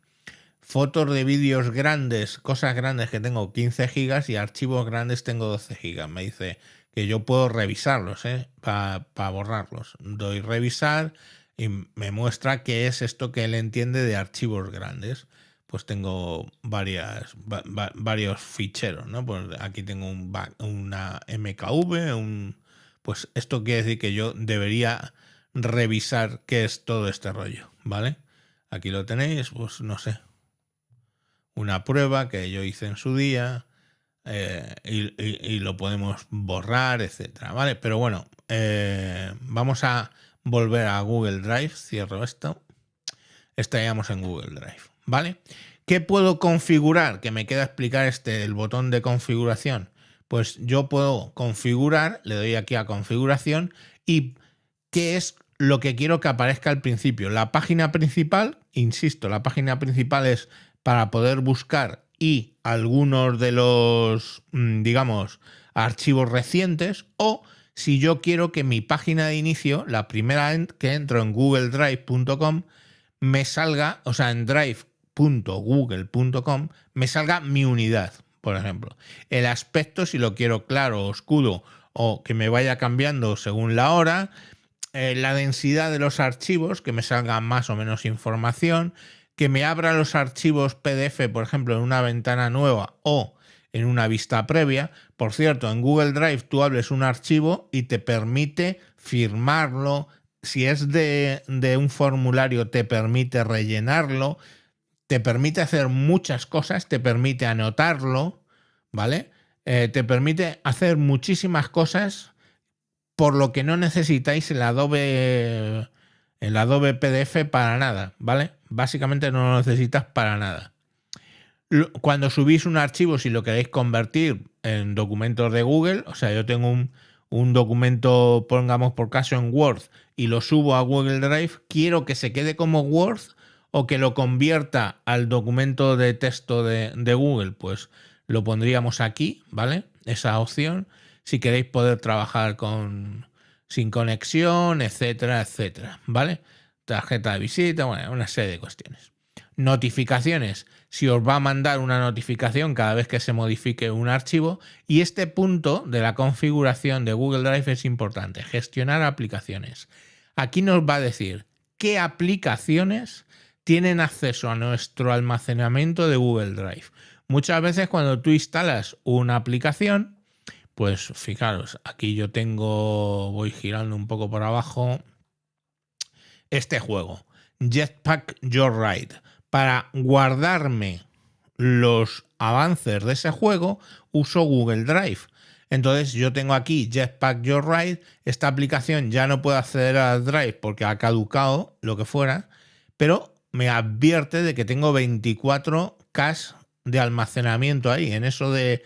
Speaker 1: fotos de vídeos grandes, cosas grandes que tengo 15 gigas y archivos grandes tengo 12 gigas. Me dice que yo puedo revisarlos, ¿eh? Para borrarlos. Doy revisar y me muestra qué es esto que él entiende de archivos grandes pues tengo varias, varios ficheros, ¿no? Pues aquí tengo un una MKV, un... Pues esto quiere decir que yo debería revisar qué es todo este rollo, ¿vale? Aquí lo tenéis, pues no sé. Una prueba que yo hice en su día eh, y, lo podemos borrar, etcétera, ¿vale? Pero bueno, eh, vamos a volver a Google Drive, cierro esto. Estaríamos en Google Drive. ¿vale? ¿Qué puedo configurar? Que me queda explicar este, el botón de configuración. Pues yo puedo configurar, le doy aquí a configuración y qué es lo que quiero que aparezca al principio. La página principal, insisto, la página principal es para poder buscar y algunos de los, mm, digamos, archivos recientes o si yo quiero que mi página de inicio, la primera que entro en Google Drive.com, me salga, o sea, en Drive .google.com me salga mi unidad, por ejemplo. El aspecto, si lo quiero claro, oscuro o que me vaya cambiando según la hora. Eh, la densidad de los archivos, que me salga más o menos información. Que me abra los archivos PDF, por ejemplo, en una ventana nueva o en una vista previa. Por cierto, en Google Drive tú abres un archivo y te permite firmarlo. Si es de un formulario, te permite rellenarlo te permite hacer muchas cosas, te permite anotarlo, ¿vale? Eh, te permite hacer muchísimas cosas por lo que no necesitáis el Adobe, el Adobe PDF para nada, ¿vale? Básicamente no lo necesitas para nada. Cuando subís un archivo, si lo queréis convertir en documentos de Google, o sea, yo tengo un, un documento, pongamos por caso, en Word y lo subo a Google Drive, quiero que se quede como Word, o que lo convierta al documento de texto de, Google, pues lo pondríamos aquí, ¿vale? Esa opción. Si queréis poder trabajar con, sin conexión, etcétera, etcétera, ¿vale? Tarjeta de visita, bueno, una serie de cuestiones. Notificaciones. Si os va a mandar una notificación cada vez que se modifique un archivo. Y este punto de la configuración de Google Drive es importante. Gestionar aplicaciones. Aquí nos va a decir qué aplicaciones tienen acceso a nuestro almacenamiento de Google Drive. Muchas veces cuando tú instalas una aplicación, pues fijaros, aquí yo tengo, voy girando un poco por abajo, este juego, Jetpack Your Ride, para guardarme los avances de ese juego, uso Google Drive. Entonces yo tengo aquí Jetpack Your Ride, esta aplicación ya no puedo acceder a Drive porque ha caducado, lo que fuera, pero me advierte de que tengo 24 K de almacenamiento ahí. En eso de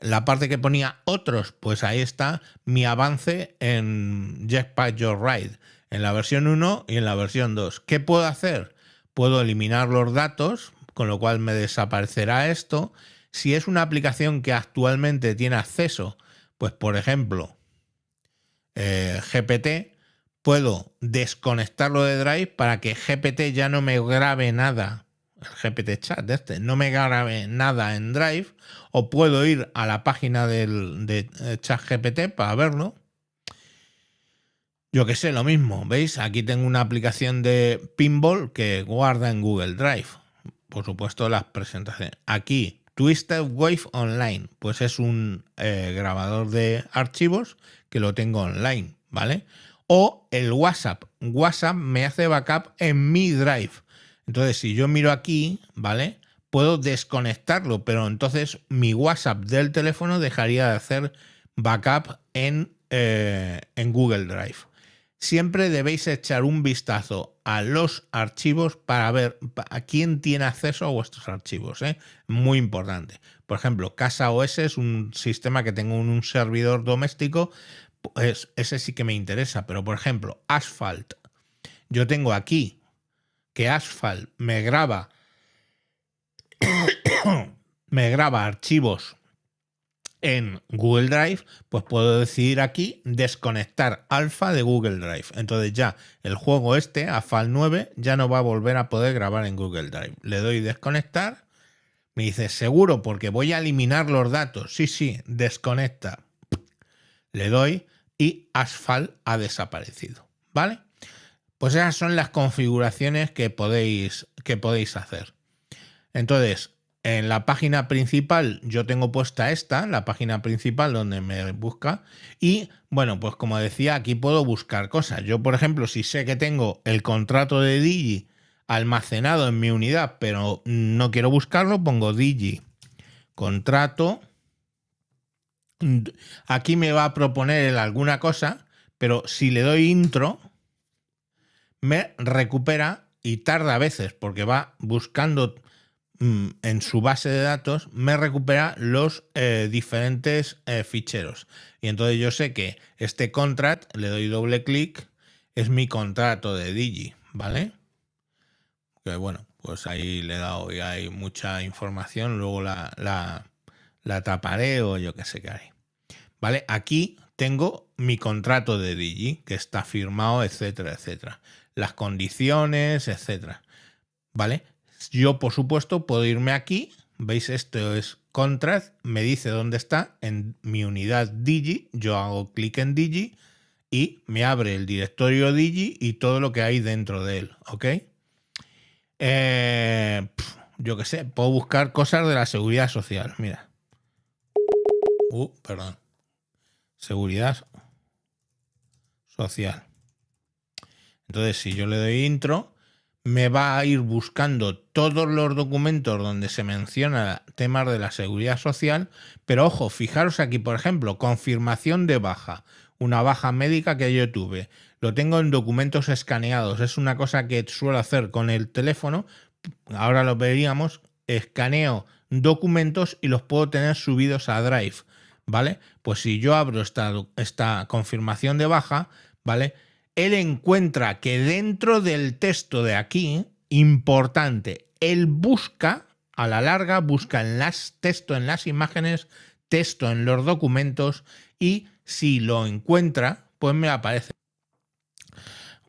Speaker 1: la parte que ponía otros, pues ahí está mi avance en Jetpack Your Ride, en la versión 1 y en la versión 2. ¿Qué puedo hacer? Puedo eliminar los datos, con lo cual me desaparecerá esto. Si es una aplicación que actualmente tiene acceso, pues por ejemplo, eh, GPT, puedo desconectarlo de Drive para que GPT ya no me grabe nada. El GPT chat de este, no me grabe nada en Drive. O puedo ir a la página del, de eh, chat GPT para verlo. Yo que sé, lo mismo. ¿Veis? Aquí tengo una aplicación de pinball que guarda en Google Drive. Por supuesto, las presentaciones. Aquí, Twisted Wave Online. Pues es un eh, grabador de archivos que lo tengo online, ¿vale? o el WhatsApp. WhatsApp me hace backup en mi Drive. Entonces, si yo miro aquí, ¿vale? Puedo desconectarlo, pero entonces mi WhatsApp del teléfono dejaría de hacer backup en, eh, Google Drive. Siempre debéis echar un vistazo a los archivos para ver a quién tiene acceso a vuestros archivos. ¿eh? Muy importante. Por ejemplo, Casa OS es un sistema que tengo en un servidor doméstico ese sí que me interesa. Pero por ejemplo, Asphalt. Yo tengo aquí que Asphalt me graba. me graba archivos en Google Drive, pues puedo decidir aquí desconectar alfa de Google Drive. Entonces ya el juego este, Asphalt 9, ya no va a volver a poder grabar en Google Drive. Le doy desconectar. Me dice, seguro, porque voy a eliminar los datos. Sí, sí, desconecta. Le doy, y ha desaparecido. ¿Vale? Pues esas son las configuraciones que podéis, que podéis hacer. Entonces, en la página principal yo tengo puesta esta, la página principal donde me busca. Y bueno, pues como decía, aquí puedo buscar cosas. Yo, por ejemplo, si sé que tengo el contrato de Digi almacenado en mi unidad, pero no quiero buscarlo, pongo Digi contrato Mm, aquí me va a proponer alguna cosa, pero si le doy intro, me recupera y tarda a veces porque va buscando mm, en su base de datos, me recupera los eh, diferentes eh, ficheros. Y entonces yo sé que este contract, le doy doble clic, es mi contrato de Digi, ¿vale? Que bueno, pues ahí le he dado y hay mucha información, luego la, la o yo qué sé qué hay. ¿Vale? Aquí tengo mi contrato de Digi, que está firmado, etcétera, etcétera. Las condiciones, etcétera. ¿Vale? Yo, por supuesto, puedo irme aquí. ¿Veis? Esto es contract. Me dice dónde está en mi unidad Digi. Yo hago clic en Digi y me abre el directorio Digi y todo lo que hay dentro de él. ¿Ok? Eh, yo qué sé, puedo buscar cosas de la seguridad social. Mira perdón, seguridad social. Entonces, si yo le doy intro, me va a ir buscando todos los documentos donde se menciona temas de la seguridad social, pero ojo, fijaros aquí, por ejemplo, confirmación de baja, una baja médica que yo tuve. Lo tengo en documentos escaneados, es una cosa que suelo hacer con el teléfono, ahora lo veríamos, escaneo documentos y los puedo tener subidos a Drive. ¿vale? Pues si yo abro esta, confirmación de baja, ¿vale? Él encuentra que dentro del texto de aquí, importante, él busca, a la larga, busca en las, texto en las imágenes, texto en los documentos y si lo encuentra, pues me aparece.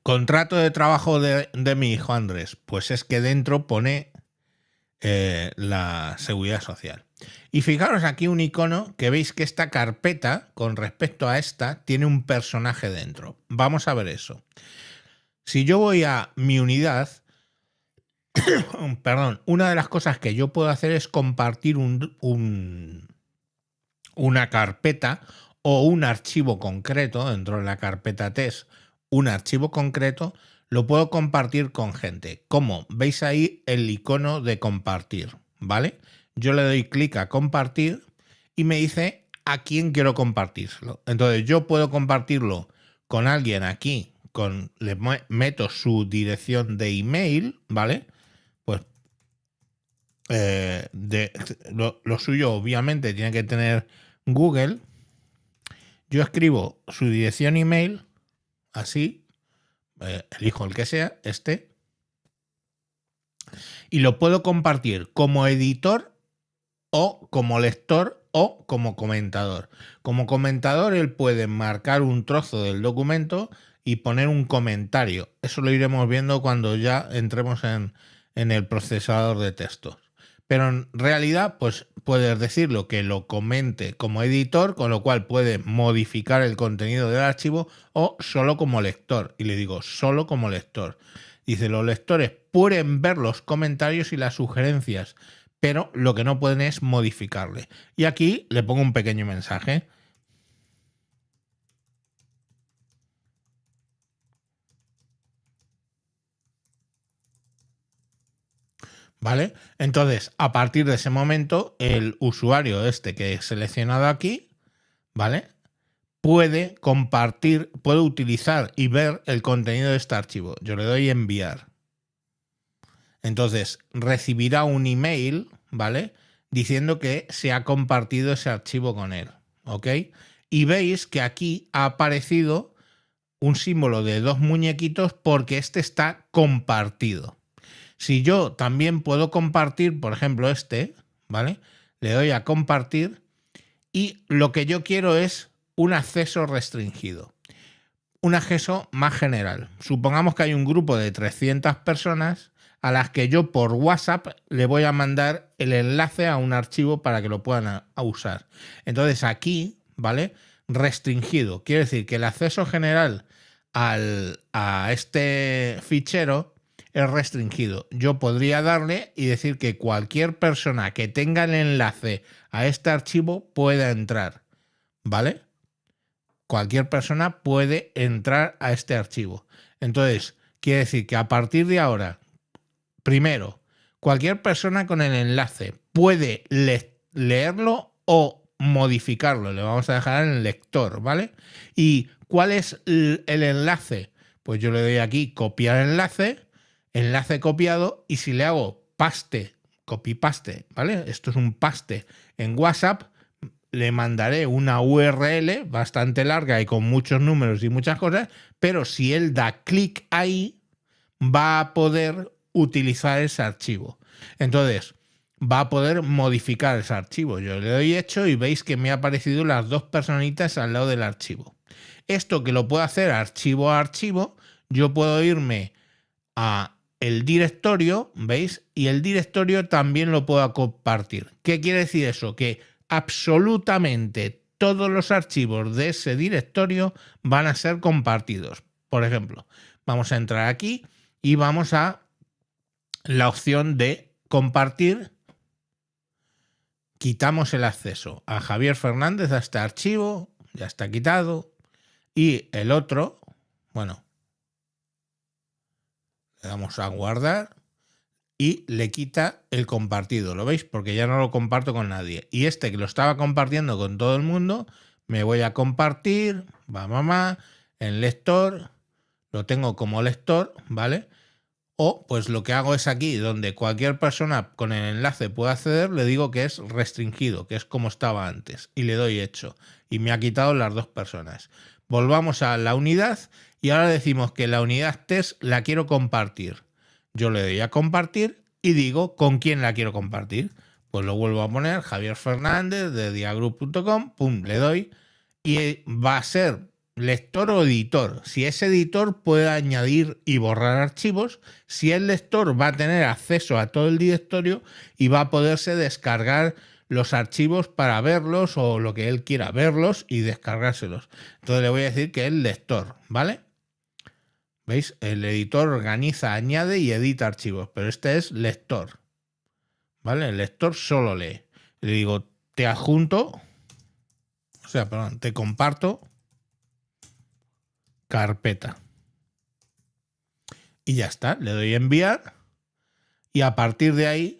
Speaker 1: Contrato de trabajo de, mi hijo Andrés. Pues es que dentro pone eh, la seguridad social. Y fijaros aquí un icono que veis que esta carpeta, con respecto a esta, tiene un personaje dentro. Vamos a ver eso. Si yo voy a mi unidad, perdón, una de las cosas que yo puedo hacer es compartir una carpeta o un archivo concreto dentro de la carpeta test, un archivo concreto, lo puedo compartir con gente. ¿Cómo? veis ahí el icono de compartir, ¿vale? yo le doy clic a compartir y me dice a quién quiero compartirlo. Entonces yo puedo compartirlo con alguien aquí, con le meto su dirección de email, ¿vale? Pues eh, de, lo, suyo obviamente tiene que tener Google. Yo escribo su dirección email, así, eh, elijo el que sea, este, y lo puedo compartir como editor o como lector o como comentador. Como comentador, él puede marcar un trozo del documento y poner un comentario. Eso lo iremos viendo cuando ya entremos en, el procesador de textos. Pero en realidad, pues puedes decirlo que lo comente como editor, con lo cual puede modificar el contenido del archivo, o solo como lector. Y le digo, solo como lector. Dice, los lectores pueden ver los comentarios y las sugerencias pero lo que no pueden es modificarle. Y aquí le pongo un pequeño mensaje. ¿Vale? Entonces, a partir de ese momento, el usuario este que he seleccionado aquí, ¿vale? Puede compartir, puede utilizar y ver el contenido de este archivo. Yo le doy enviar. Entonces, recibirá un email ¿vale? Diciendo que se ha compartido ese archivo con él, ¿ok? Y veis que aquí ha aparecido un símbolo de dos muñequitos porque este está compartido. Si yo también puedo compartir, por ejemplo, este, ¿vale? Le doy a compartir y lo que yo quiero es un acceso restringido, un acceso más general. Supongamos que hay un grupo de 300 personas a las que yo por WhatsApp le voy a mandar el enlace a un archivo para que lo puedan usar. Entonces aquí, ¿vale? Restringido. Quiere decir que el acceso general al, a este fichero es restringido. Yo podría darle y decir que cualquier persona que tenga el enlace a este archivo pueda entrar. ¿Vale? Cualquier persona puede entrar a este archivo. Entonces, quiere decir que a partir de ahora, Primero, cualquier persona con el enlace puede leerlo o modificarlo. Le vamos a dejar en el lector, ¿vale? ¿Y cuál es el enlace? Pues yo le doy aquí copiar enlace, enlace copiado y si le hago paste, copy paste, ¿vale? Esto es un paste en WhatsApp, le mandaré una URL bastante larga y con muchos números y muchas cosas, pero si él da clic ahí, va a poder utilizar ese archivo. Entonces, va a poder modificar ese archivo. Yo le doy hecho y veis que me ha aparecido las dos personitas al lado del archivo. Esto que lo puedo hacer archivo a archivo, yo puedo irme a el directorio, ¿veis? Y el directorio también lo puedo compartir. ¿Qué quiere decir eso? Que absolutamente todos los archivos de ese directorio van a ser compartidos. Por ejemplo, vamos a entrar aquí y vamos a la opción de compartir. Quitamos el acceso a Javier Fernández a este archivo, ya está quitado. Y el otro, bueno, le damos a guardar y le quita el compartido, ¿lo veis? Porque ya no lo comparto con nadie. Y este que lo estaba compartiendo con todo el mundo, me voy a compartir, va mamá, en lector, lo tengo como lector, ¿vale? O pues lo que hago es aquí, donde cualquier persona con el enlace pueda acceder, le digo que es restringido, que es como estaba antes, y le doy hecho. Y me ha quitado las dos personas. Volvamos a la unidad y ahora decimos que la unidad test la quiero compartir. Yo le doy a compartir y digo con quién la quiero compartir. Pues lo vuelvo a poner, Javier Fernández de diagroup.com, pum, le doy y va a ser lector o editor. Si ese editor puede añadir y borrar archivos, si el lector va a tener acceso a todo el directorio y va a poderse descargar los archivos para verlos o lo que él quiera verlos y descargárselos. Entonces le voy a decir que es lector, ¿vale? ¿Veis? El editor organiza, añade y edita archivos, pero este es lector. ¿Vale? El lector solo lee. Le digo, te adjunto, o sea, perdón, te comparto carpeta. Y ya está, le doy enviar y a partir de ahí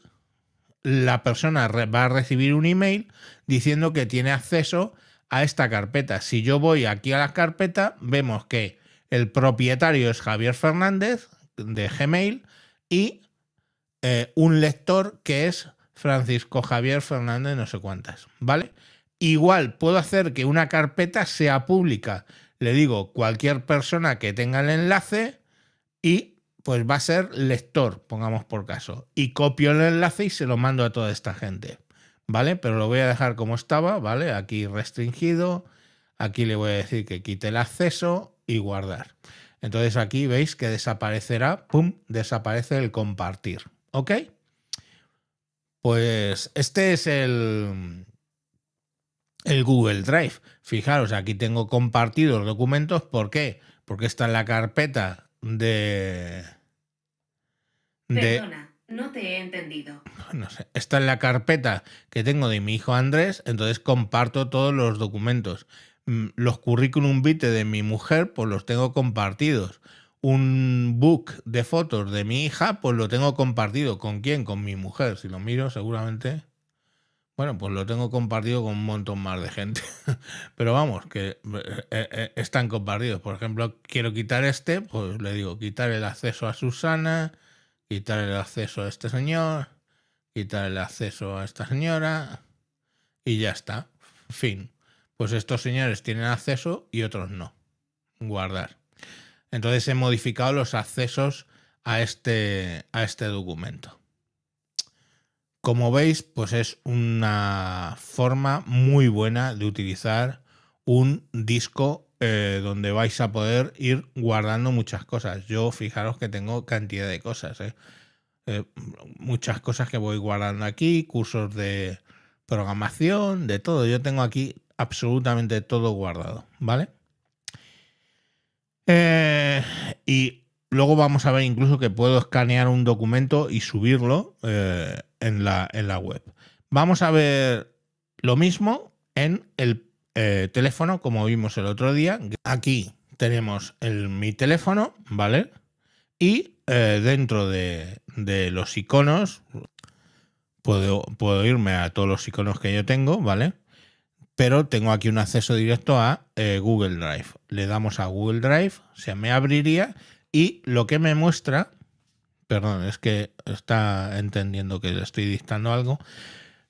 Speaker 1: la persona va a recibir un email diciendo que tiene acceso a esta carpeta. Si yo voy aquí a la carpeta, vemos que el propietario es Javier Fernández de Gmail y eh, un lector que es Francisco Javier Fernández no sé cuántas, ¿vale? Igual puedo hacer que una carpeta sea pública le digo cualquier persona que tenga el enlace y pues va a ser lector, pongamos por caso. Y copio el enlace y se lo mando a toda esta gente. ¿Vale? Pero lo voy a dejar como estaba, ¿vale? Aquí restringido. Aquí le voy a decir que quite el acceso y guardar. Entonces aquí veis que desaparecerá, ¡pum! Desaparece el compartir. ¿Ok? Pues este es el, el Google Drive. Fijaros, aquí tengo compartidos documentos. ¿Por qué? Porque está en la carpeta de... Perdona. No te he entendido. No sé. Está en la carpeta que tengo de mi hijo Andrés, entonces comparto todos los documentos. Mm, los currículum vitae de mi mujer, pues los tengo compartidos. Un book de fotos de mi hija, pues lo tengo compartido. ¿Con quién? Con mi mujer. Si lo miro, seguramente. Bueno, pues lo tengo compartido con un montón más de gente. Pero vamos, que eh, eh, están compartidos. Por ejemplo, quiero quitar este, pues le digo quitar el acceso a Susana, quitar el acceso a este señor, quitar el acceso a esta señora y ya está. Fin. Pues estos señores tienen acceso y otros no. Guardar. Entonces he modificado los accesos a este, a este documento. Como veis, pues es una forma muy buena de utilizar un disco eh, donde vais a poder ir guardando muchas cosas. Yo fijaros que tengo cantidad de cosas. ¿eh? Eh, muchas cosas que voy guardando aquí, cursos de programación, de todo. Yo tengo aquí absolutamente todo guardado, ¿vale? y luego vamos a ver incluso que puedo escanear un documento y subirlo en la, web. Vamos a ver lo mismo en el eh, teléfono, como vimos el otro día. Aquí tenemos el, mi teléfono, ¿vale? Y eh, dentro de, los iconos, puedo, puedo irme a todos los iconos que yo tengo, ¿vale? Pero tengo aquí un acceso directo a eh, Google Drive. Le damos a Google Drive, se me abriría y lo que me muestra Perdón, es que está entendiendo que le estoy dictando algo.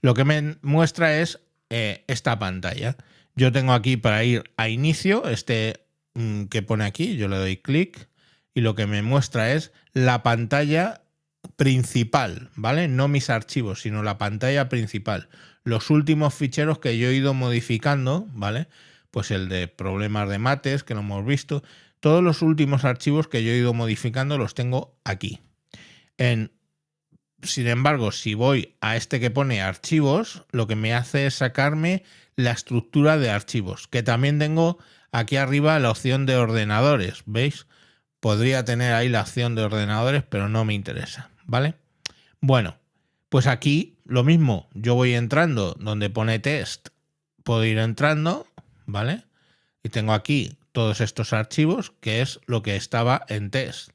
Speaker 1: Lo que me muestra es eh, esta pantalla. Yo tengo aquí para ir a inicio, este mm, que pone aquí, yo le doy clic y lo que me muestra es la pantalla principal, ¿vale? No mis archivos, sino la pantalla principal. Los últimos ficheros que yo he ido modificando, ¿vale? Pues el de problemas de mates, que lo hemos visto. Todos los últimos archivos que yo he ido modificando los tengo aquí, en, sin embargo, si voy a este que pone archivos, lo que me hace es sacarme la estructura de archivos, que también tengo aquí arriba la opción de ordenadores, ¿veis? Podría tener ahí la opción de ordenadores, pero no me interesa, ¿vale? Bueno, pues aquí lo mismo, yo voy entrando donde pone test, puedo ir entrando, ¿vale? Y tengo aquí todos estos archivos, que es lo que estaba en test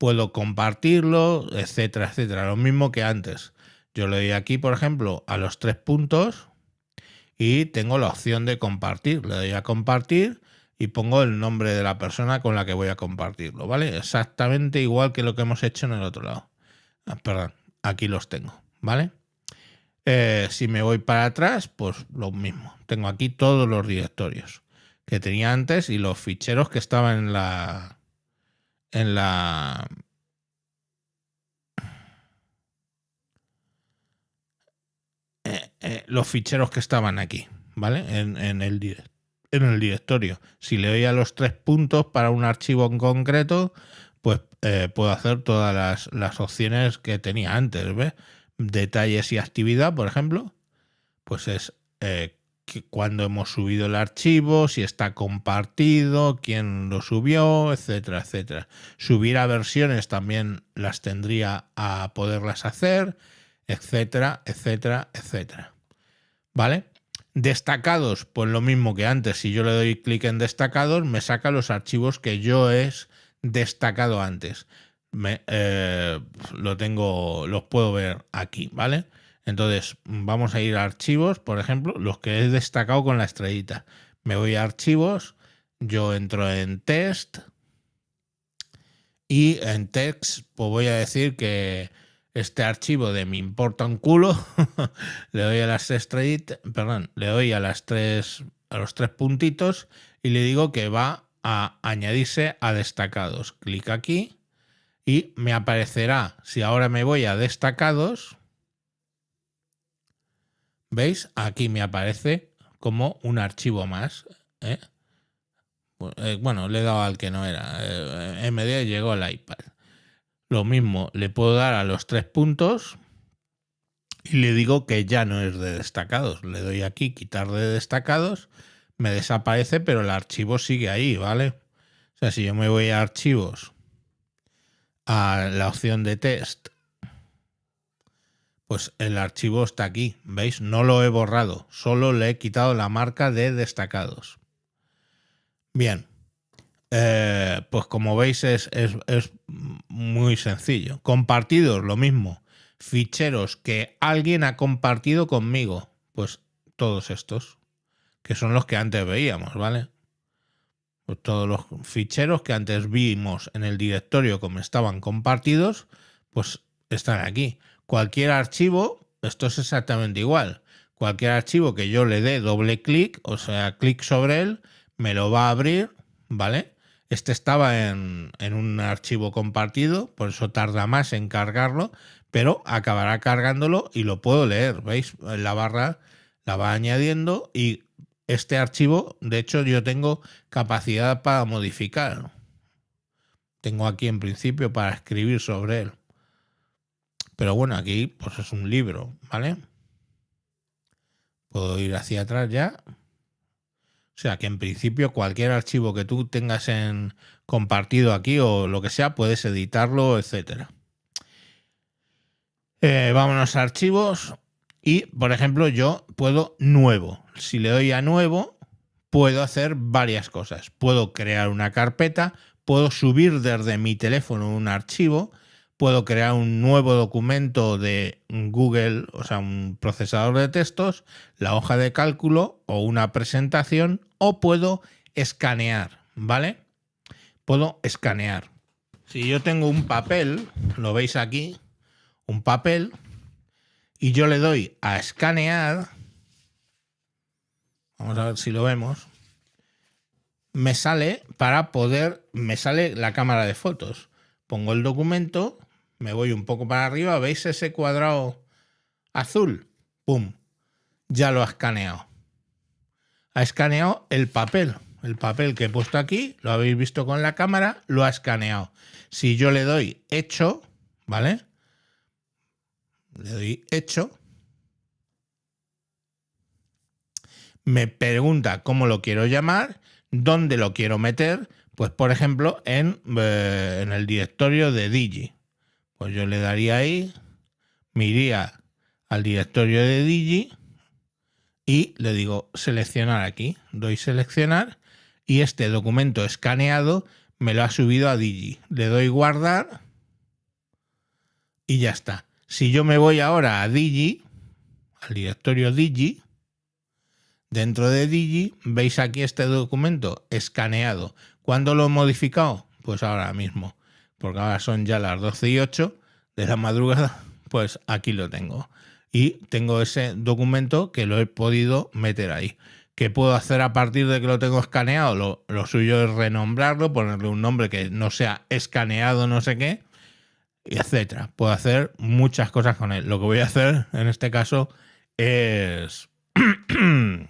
Speaker 1: puedo compartirlo, etcétera, etcétera. Lo mismo que antes. Yo le doy aquí, por ejemplo, a los tres puntos y tengo la opción de compartir. Le doy a compartir y pongo el nombre de la persona con la que voy a compartirlo, ¿vale? Exactamente igual que lo que hemos hecho en el otro lado. Ah, perdón, aquí los tengo, ¿vale? Eh, si me voy para atrás, pues lo mismo. Tengo aquí todos los directorios que tenía antes y los ficheros que estaban en la, en la eh, eh, los ficheros que estaban aquí, ¿vale? En, el en el directorio. Si le doy a los tres puntos para un archivo en concreto, pues eh, puedo hacer todas las, las, opciones que tenía antes, ¿ves? Detalles y actividad, por ejemplo, pues es cuándo hemos subido el archivo, si está compartido, quién lo subió, etcétera, etcétera. Subir a versiones también las tendría a poderlas hacer, etcétera, etcétera, etcétera. ¿Vale? Destacados, pues lo mismo que antes, si yo le doy clic en destacados, me saca los archivos que yo he destacado antes. Eh, lo tengo, los puedo ver aquí, ¿vale? Entonces, vamos a ir a archivos, por ejemplo, los que he destacado con la estrellita. Me voy a archivos, yo entro en test y en text pues voy a decir que este archivo de me importa un culo, le doy a las perdón, le doy a las tres a los tres puntitos y le digo que va a añadirse a destacados. Clic aquí y me aparecerá, si ahora me voy a destacados, ¿Veis? Aquí me aparece como un archivo más. ¿eh? Eh, bueno, le he dado al que no era. Eh, MD llegó al iPad. Lo mismo, le puedo dar a los tres puntos y le digo que ya no es de destacados. Le doy aquí quitar de destacados, me desaparece, pero el archivo sigue ahí, ¿vale? O sea, si yo me voy a archivos, a la opción de test pues el archivo está aquí, ¿veis? No lo he borrado, solo le he quitado la marca de destacados. Bien, eh, pues como veis es, es muy sencillo. Compartidos, lo mismo. Ficheros que alguien ha compartido conmigo, pues todos estos, que son los que antes veíamos, ¿vale? Pues todos los ficheros que antes vimos en el directorio como estaban compartidos, pues están aquí cualquier archivo, esto es exactamente igual. Cualquier archivo que yo le dé doble clic, o sea, clic sobre él, me lo va a abrir, ¿vale? Este estaba en, en un archivo compartido, por eso tarda más en cargarlo, pero acabará cargándolo y lo puedo leer, ¿veis? La barra la va añadiendo y este archivo, de hecho, yo tengo capacidad para modificarlo. Tengo aquí en principio para escribir sobre él. Pero bueno, aquí pues es un libro, ¿vale? Puedo ir hacia atrás ya. O sea que en principio cualquier archivo que tú tengas en compartido aquí o lo que sea, puedes editarlo, etcétera. Eh, vámonos a archivos y, por ejemplo, yo puedo nuevo. Si le doy a nuevo, puedo hacer varias cosas. Puedo crear una carpeta, puedo subir desde mi teléfono un archivo, puedo crear un nuevo documento de Google, o sea, un procesador de textos, la hoja de cálculo o una presentación, o puedo escanear, ¿vale? Puedo escanear. Si yo tengo un papel, lo veis aquí, un papel, y yo le doy a escanear, vamos a ver si lo vemos, me sale para poder, me sale la cámara de fotos. Pongo el documento me voy un poco para arriba, ¿veis ese cuadrado azul? ¡Pum! Ya lo ha escaneado. Ha escaneado el papel. El papel que he puesto aquí, lo habéis visto con la cámara, lo ha escaneado. Si yo le doy hecho, ¿vale? Le doy hecho. Me pregunta cómo lo quiero llamar, dónde lo quiero meter, pues por ejemplo en, eh, en el directorio de Digi, pues yo le daría ahí, me iría al directorio de Digi y le digo seleccionar aquí. Doy seleccionar y este documento escaneado me lo ha subido a Digi. Le doy guardar y ya está. Si yo me voy ahora a Digi, al directorio Digi, dentro de Digi veis aquí este documento escaneado. ¿Cuándo lo he modificado? Pues ahora mismo porque ahora son ya las 12 y 8 de la madrugada, pues aquí lo tengo. Y tengo ese documento que lo he podido meter ahí. ¿Qué puedo hacer a partir de que lo tengo escaneado? Lo, suyo es renombrarlo, ponerle un nombre que no sea escaneado, no sé qué, etcétera. Puedo hacer muchas cosas con él. Lo que voy a hacer en este caso es.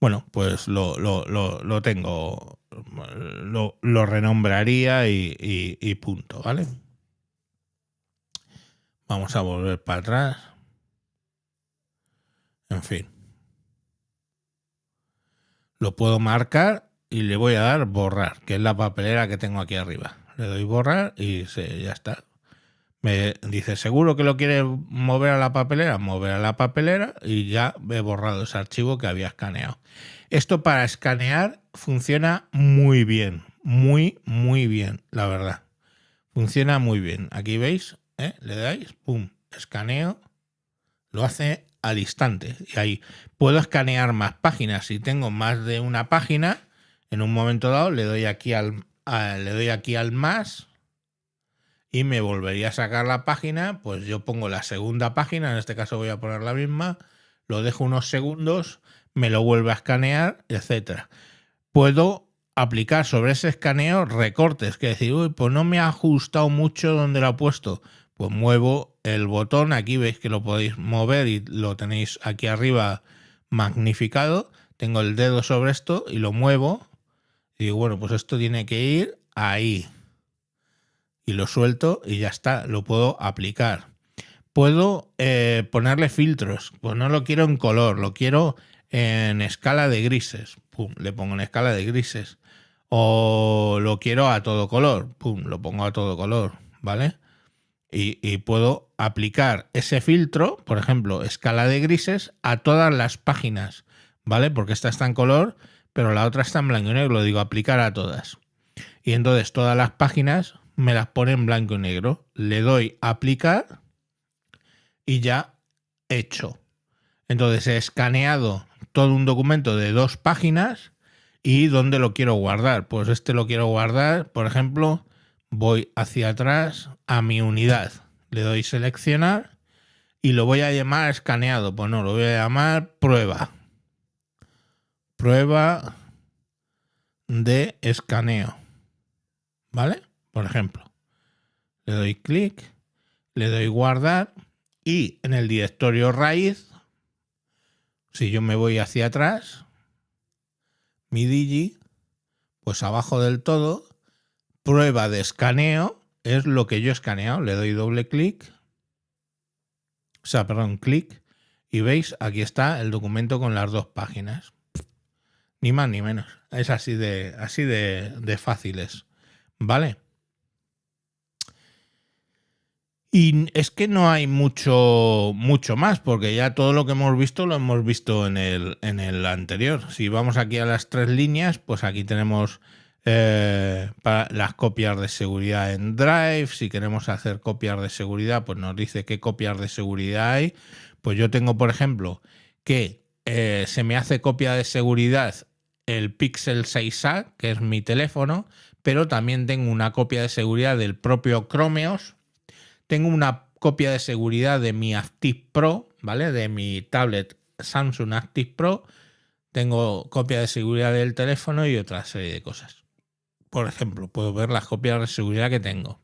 Speaker 1: bueno, pues lo, lo tengo lo, renombraría y, punto, ¿vale? Vamos a volver para atrás. En fin. Lo puedo marcar y le voy a dar borrar, que es la papelera que tengo aquí arriba. Le doy borrar y se, ya está. Me dice, ¿seguro que lo quiere mover a la papelera? Mover a la papelera y ya he borrado ese archivo que había escaneado. Esto para escanear funciona muy bien, muy, muy bien, la verdad. Funciona muy bien. Aquí veis, ¿eh? le dais, pum, escaneo, lo hace al instante. Y ahí puedo escanear más páginas. Si tengo más de una página, en un momento dado le doy aquí al, le doy aquí al más y me volvería a sacar la página. Pues yo pongo la segunda página, en este caso voy a poner la misma, lo dejo unos segundos, me lo vuelve a escanear, etcétera puedo aplicar sobre ese escaneo recortes, que decir, pues no me ha ajustado mucho donde lo ha puesto. Pues muevo el botón, aquí veis que lo podéis mover y lo tenéis aquí arriba magnificado. Tengo el dedo sobre esto y lo muevo. Y bueno, pues esto tiene que ir ahí. Y lo suelto y ya está, lo puedo aplicar. Puedo eh, ponerle filtros, pues no lo quiero en color, lo quiero en escala de grises le pongo en escala de grises. O lo quiero a todo color, lo pongo a todo color, ¿vale? Y, puedo aplicar ese filtro, por ejemplo, escala de grises, a todas las páginas, ¿vale? Porque esta está en color, pero la otra está en blanco y negro, lo digo aplicar a todas. Y entonces todas las páginas me las pone en blanco y negro. Le doy aplicar y ya hecho. Entonces he escaneado todo un documento de dos páginas y dónde lo quiero guardar. Pues este lo quiero guardar, por ejemplo, voy hacia atrás a mi unidad, le doy seleccionar y lo voy a llamar escaneado. Pues no, lo voy a llamar prueba. Prueba de escaneo. ¿Vale? Por ejemplo, le doy clic, le doy guardar y en el directorio raíz si yo me voy hacia atrás, mi digi, pues abajo del todo, prueba de escaneo, es lo que yo he escaneado, le doy doble clic, o sea, perdón, clic, y veis, aquí está el documento con las dos páginas. Ni más ni menos. Es así de, así de, de fáciles. ¿Vale? Y es que no hay mucho, mucho más, porque ya todo lo que hemos visto lo hemos visto en el, en el anterior. Si vamos aquí a las tres líneas, pues aquí tenemos eh, para las copias de seguridad en Drive. Si queremos hacer copias de seguridad, pues nos dice qué copias de seguridad hay. Pues yo tengo, por ejemplo, que eh, se me hace copia de seguridad el Pixel 6A, que es mi teléfono, pero también tengo una copia de seguridad del propio Chromeos tengo una copia de seguridad de mi Active Pro, ¿vale? De mi tablet Samsung Active Pro. Tengo copia de seguridad del teléfono y otra serie de cosas. Por ejemplo, puedo ver las copias de seguridad que tengo.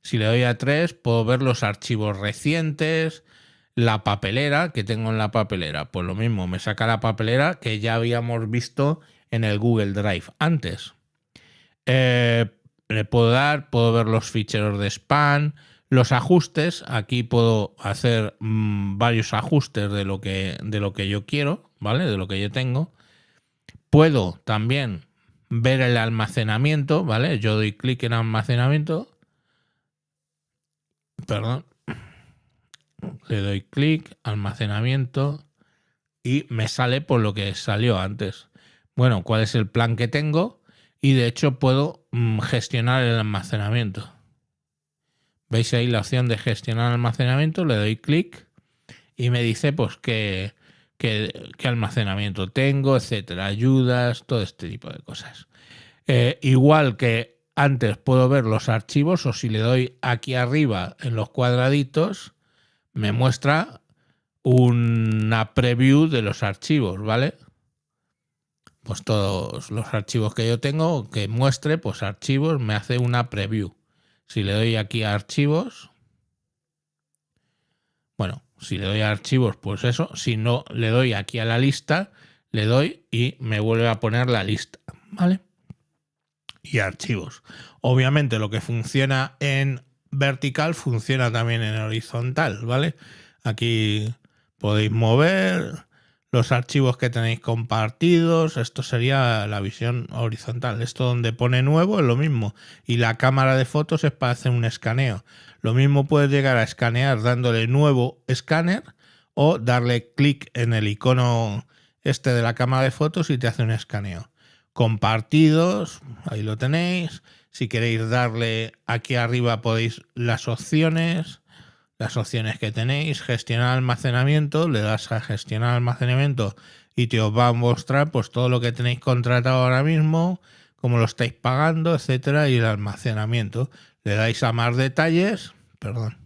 Speaker 1: Si le doy a 3, puedo ver los archivos recientes, la papelera que tengo en la papelera. Pues lo mismo, me saca la papelera que ya habíamos visto en el Google Drive antes. Eh, le puedo dar, puedo ver los ficheros de spam, los ajustes, aquí puedo hacer mm, varios ajustes de lo, que, de lo que yo quiero, ¿vale? De lo que yo tengo. Puedo también ver el almacenamiento, ¿vale? Yo doy clic en almacenamiento. Perdón. Le doy clic, almacenamiento y me sale por lo que salió antes. Bueno, cuál es el plan que tengo y de hecho puedo mm, gestionar el almacenamiento. Veis ahí la opción de gestionar almacenamiento, le doy clic y me dice pues qué, almacenamiento tengo, etcétera, ayudas, todo este tipo de cosas. Eh, igual que antes puedo ver los archivos o si le doy aquí arriba en los cuadraditos, me muestra una preview de los archivos, ¿vale? Pues todos los archivos que yo tengo, que muestre, pues archivos, me hace una preview. Si le doy aquí a archivos, bueno, si le doy a archivos, pues eso. Si no le doy aquí a la lista, le doy y me vuelve a poner la lista, ¿vale? Y archivos. Obviamente lo que funciona en vertical funciona también en horizontal, ¿vale? Aquí podéis mover, los archivos que tenéis compartidos. Esto sería la visión horizontal. Esto donde pone nuevo es lo mismo. Y la cámara de fotos es para hacer un escaneo. Lo mismo puedes llegar a escanear dándole nuevo escáner o darle clic en el icono este de la cámara de fotos y te hace un escaneo. Compartidos, ahí lo tenéis. Si queréis darle aquí arriba podéis las opciones las opciones que tenéis, gestionar almacenamiento, le das a gestionar almacenamiento y te os va a mostrar pues todo lo que tenéis contratado ahora mismo, cómo lo estáis pagando, etcétera, y el almacenamiento. Le dais a más detalles, perdón.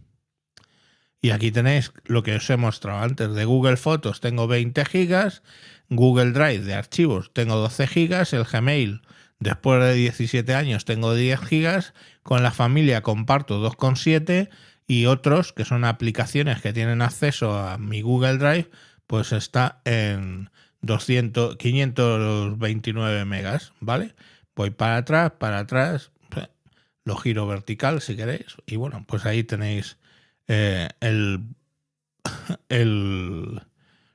Speaker 1: Y aquí tenéis lo que os he mostrado antes. De Google Fotos tengo 20 gigas, Google Drive de archivos tengo 12 gigas, el Gmail después de 17 años tengo 10 gigas, con la familia comparto 2,7 y otros que son aplicaciones que tienen acceso a mi Google Drive, pues está en 200, 529 megas, ¿vale? Voy para atrás, para atrás, eh, lo giro vertical si queréis, y bueno, pues ahí tenéis eh,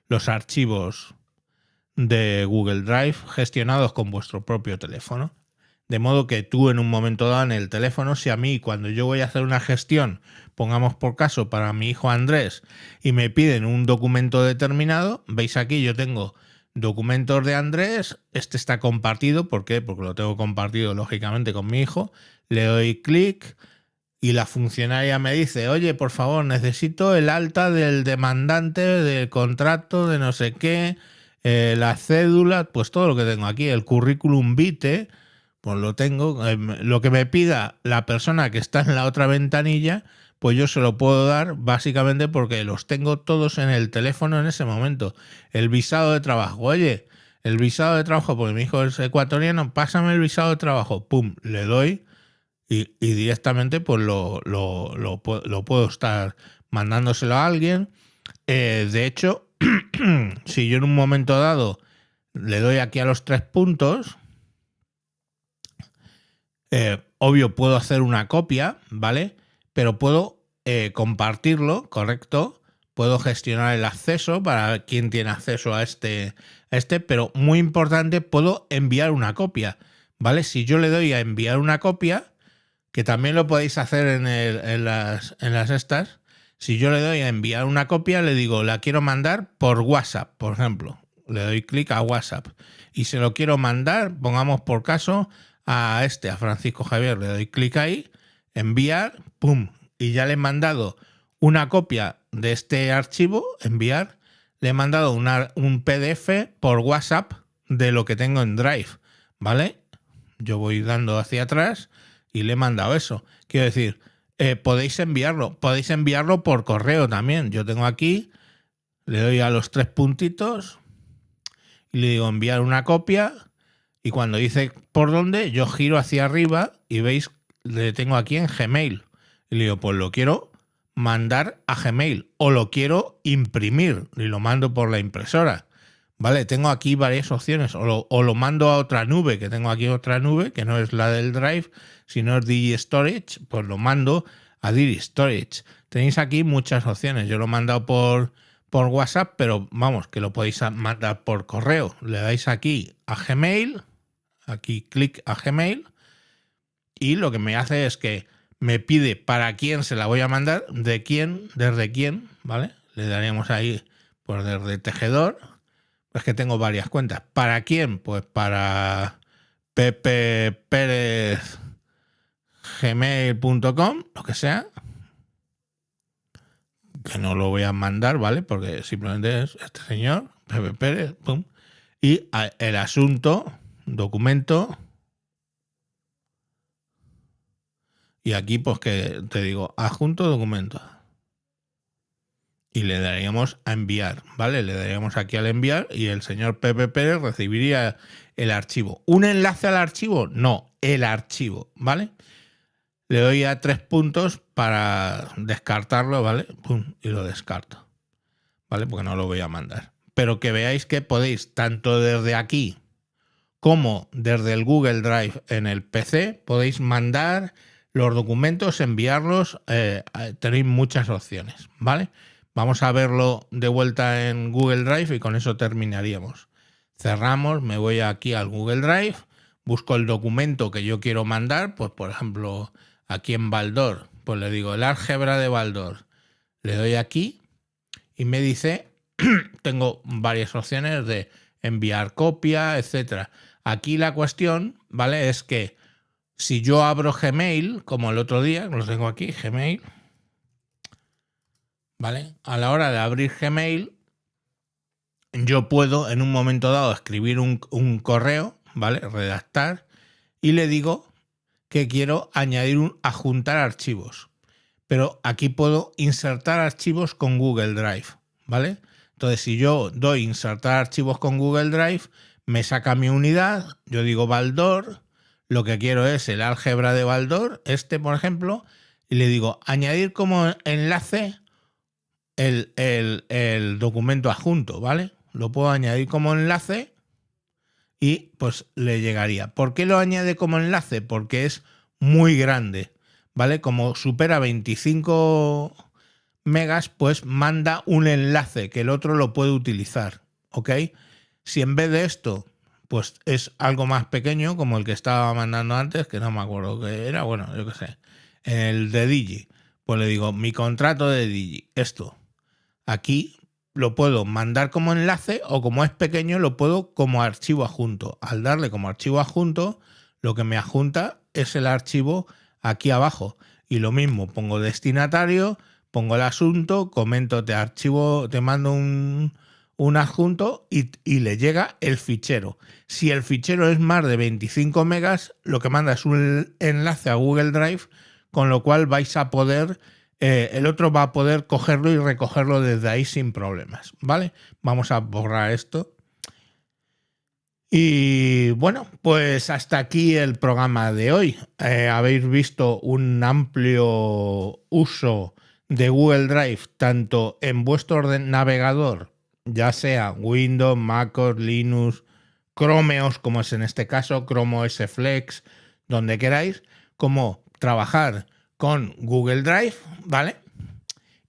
Speaker 1: los archivos de Google Drive gestionados con vuestro propio teléfono. De modo que tú en un momento dado en el teléfono, si a mí cuando yo voy a hacer una gestión, pongamos por caso para mi hijo Andrés, y me piden un documento determinado, veis aquí yo tengo documentos de Andrés, este está compartido, ¿por qué? Porque lo tengo compartido lógicamente con mi hijo, le doy clic y la funcionaria me dice, oye, por favor, necesito el alta del demandante, del contrato, de no sé qué, eh, la cédula, pues todo lo que tengo aquí, el currículum vitae pues lo tengo. Eh, lo que me pida la persona que está en la otra ventanilla, pues yo se lo puedo dar básicamente porque los tengo todos en el teléfono en ese momento. El visado de trabajo, oye, el visado de trabajo, porque mi hijo es ecuatoriano, pásame el visado de trabajo, pum, le doy y, directamente pues lo, lo, lo, puedo estar mandándoselo a alguien. Eh, de hecho, si yo en un momento dado le doy aquí a los tres puntos, eh, obvio, puedo hacer una copia, ¿vale? Pero puedo eh, compartirlo, ¿correcto? Puedo gestionar el acceso para quien tiene acceso a este, este, pero muy importante, puedo enviar una copia, ¿vale? Si yo le doy a enviar una copia, que también lo podéis hacer en, las, en las estas, si yo le doy a enviar una copia, le digo, la quiero mandar por WhatsApp, por ejemplo. Le doy clic a WhatsApp y se lo quiero mandar, pongamos por caso, a este, a Francisco Javier, le doy clic ahí, enviar, ¡pum! Y ya le he mandado una copia de este archivo, enviar, le he mandado un PDF por WhatsApp de lo que tengo en Drive, ¿vale? Yo voy dando hacia atrás y le he mandado eso. Quiero decir, eh, podéis enviarlo, podéis enviarlo por correo también. Yo tengo aquí, le doy a los tres puntitos y le digo enviar una copia y cuando dice por dónde, yo giro hacia arriba y veis, le tengo aquí en Gmail. Y le digo, pues lo quiero mandar a Gmail o lo quiero imprimir y lo mando por la impresora. Vale, tengo aquí varias opciones. O lo, mando a otra nube, que tengo aquí otra nube, que no es la del Drive, sino es DigiStorage, pues lo mando a DigiStorage. Tenéis aquí muchas opciones. Yo lo he mandado por, por WhatsApp, pero vamos, que lo podéis mandar por correo. Le dais aquí a Gmail aquí clic a Gmail, y lo que me hace es que me pide para quién se la voy a mandar, de quién, desde quién, ¿vale? Le daríamos ahí, por pues, desde tejedor, pues que tengo varias cuentas. ¿Para quién? Pues para Pepe lo que sea, que no lo voy a mandar, ¿vale? Porque simplemente es este señor, Pepe Pérez, y el asunto documento. Y aquí, pues que te digo, adjunto documento. Y le daríamos a enviar, ¿vale? Le daríamos aquí al enviar y el señor Pepe Pérez recibiría el archivo. ¿Un enlace al archivo? No, el archivo, ¿vale? Le doy a tres puntos para descartarlo, ¿vale? y lo descarto, ¿vale? Porque no lo voy a mandar. Pero que veáis que podéis, tanto desde aquí como desde el Google Drive en el PC podéis mandar los documentos, enviarlos, eh, tenéis muchas opciones, ¿vale? Vamos a verlo de vuelta en Google Drive y con eso terminaríamos. Cerramos, me voy aquí al Google Drive, busco el documento que yo quiero mandar, pues por ejemplo aquí en Baldor, pues le digo el álgebra de Baldor, le doy aquí y me dice, tengo varias opciones de enviar copia, etcétera. Aquí la cuestión, ¿vale? Es que si yo abro Gmail, como el otro día, lo tengo aquí, Gmail, ¿vale? A la hora de abrir Gmail, yo puedo en un momento dado escribir un, correo, ¿vale? Redactar y le digo que quiero añadir un adjuntar archivos. Pero aquí puedo insertar archivos con Google Drive, ¿vale? Entonces, si yo doy insertar archivos con Google Drive, me saca mi unidad, yo digo Valdor, lo que quiero es el álgebra de Valdor, este por ejemplo, y le digo añadir como enlace el, el, el documento adjunto, ¿vale? Lo puedo añadir como enlace y pues le llegaría. ¿Por qué lo añade como enlace? Porque es muy grande, ¿vale? Como supera 25 megas, pues manda un enlace que el otro lo puede utilizar, ¿ok? Si en vez de esto, pues es algo más pequeño, como el que estaba mandando antes, que no me acuerdo qué era, bueno, yo qué sé, el de Digi, pues le digo, mi contrato de Digi, esto, aquí lo puedo mandar como enlace o como es pequeño, lo puedo como archivo adjunto. Al darle como archivo adjunto, lo que me adjunta es el archivo aquí abajo. Y lo mismo, pongo destinatario, pongo el asunto, comento, te archivo, te mando un, un adjunto y, le llega el fichero. Si el fichero es más de 25 megas, lo que manda es un enlace a Google Drive, con lo cual vais a poder, eh, el otro va a poder cogerlo y recogerlo desde ahí sin problemas, ¿vale? Vamos a borrar esto. Y bueno, pues hasta aquí el programa de hoy. Eh, habéis visto un amplio uso de Google Drive tanto en vuestro navegador ya sea Windows, MacOS, Linux, Chromeos, como es en este caso, Chrome OS Flex, donde queráis, como trabajar con Google Drive, ¿vale?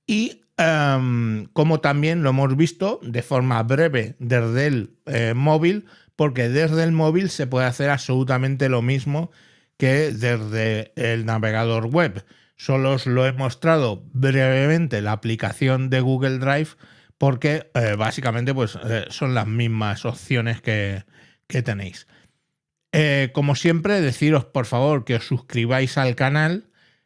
Speaker 1: Y em, como también lo hemos visto de forma breve desde el eh, móvil, porque desde el móvil se puede hacer absolutamente lo mismo que desde el navegador web. Solo os lo he mostrado brevemente la aplicación de Google Drive porque eh, básicamente pues, eh, son las mismas opciones que, tenéis. Eh, como siempre, deciros por favor que os suscribáis al canal,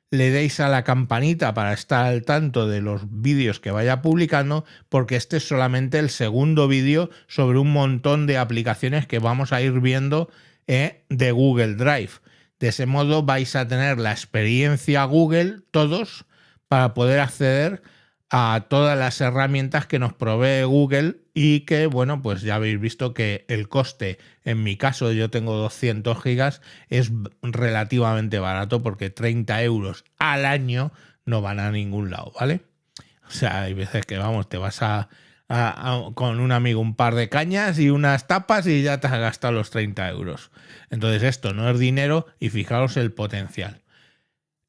Speaker 1: le deis a la campanita para estar al tanto de los vídeos que vaya publicando, porque este es solamente el segundo vídeo sobre un montón de aplicaciones que vamos a ir viendo de Google Drive. De ese modo vais a tener la experiencia Google todos para poder acceder a todas las herramientas que nos provee Google y que, bueno, pues ya habéis visto que el coste, en mi caso yo tengo 200 gigas, es relativamente barato porque 30 euros al año no van a ningún lado, ¿vale? O sea, hay veces que, vamos, te vas a, con un amigo un par de cañas y unas tapas y ya te has gastado los 30 euros. Entonces esto no es dinero y fijaos el potencial.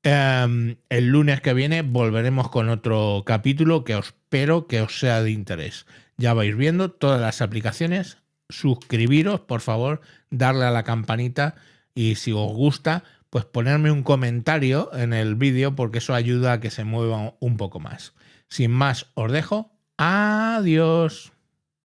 Speaker 1: Em, el lunes que viene volveremos con otro capítulo que espero que os sea de interés. Ya vais viendo todas las aplicaciones. Suscribiros, por favor, darle a la campanita y si os gusta, pues ponerme un comentario en el vídeo porque eso ayuda a que se mueva un poco más. Sin más, os dejo. Adiós.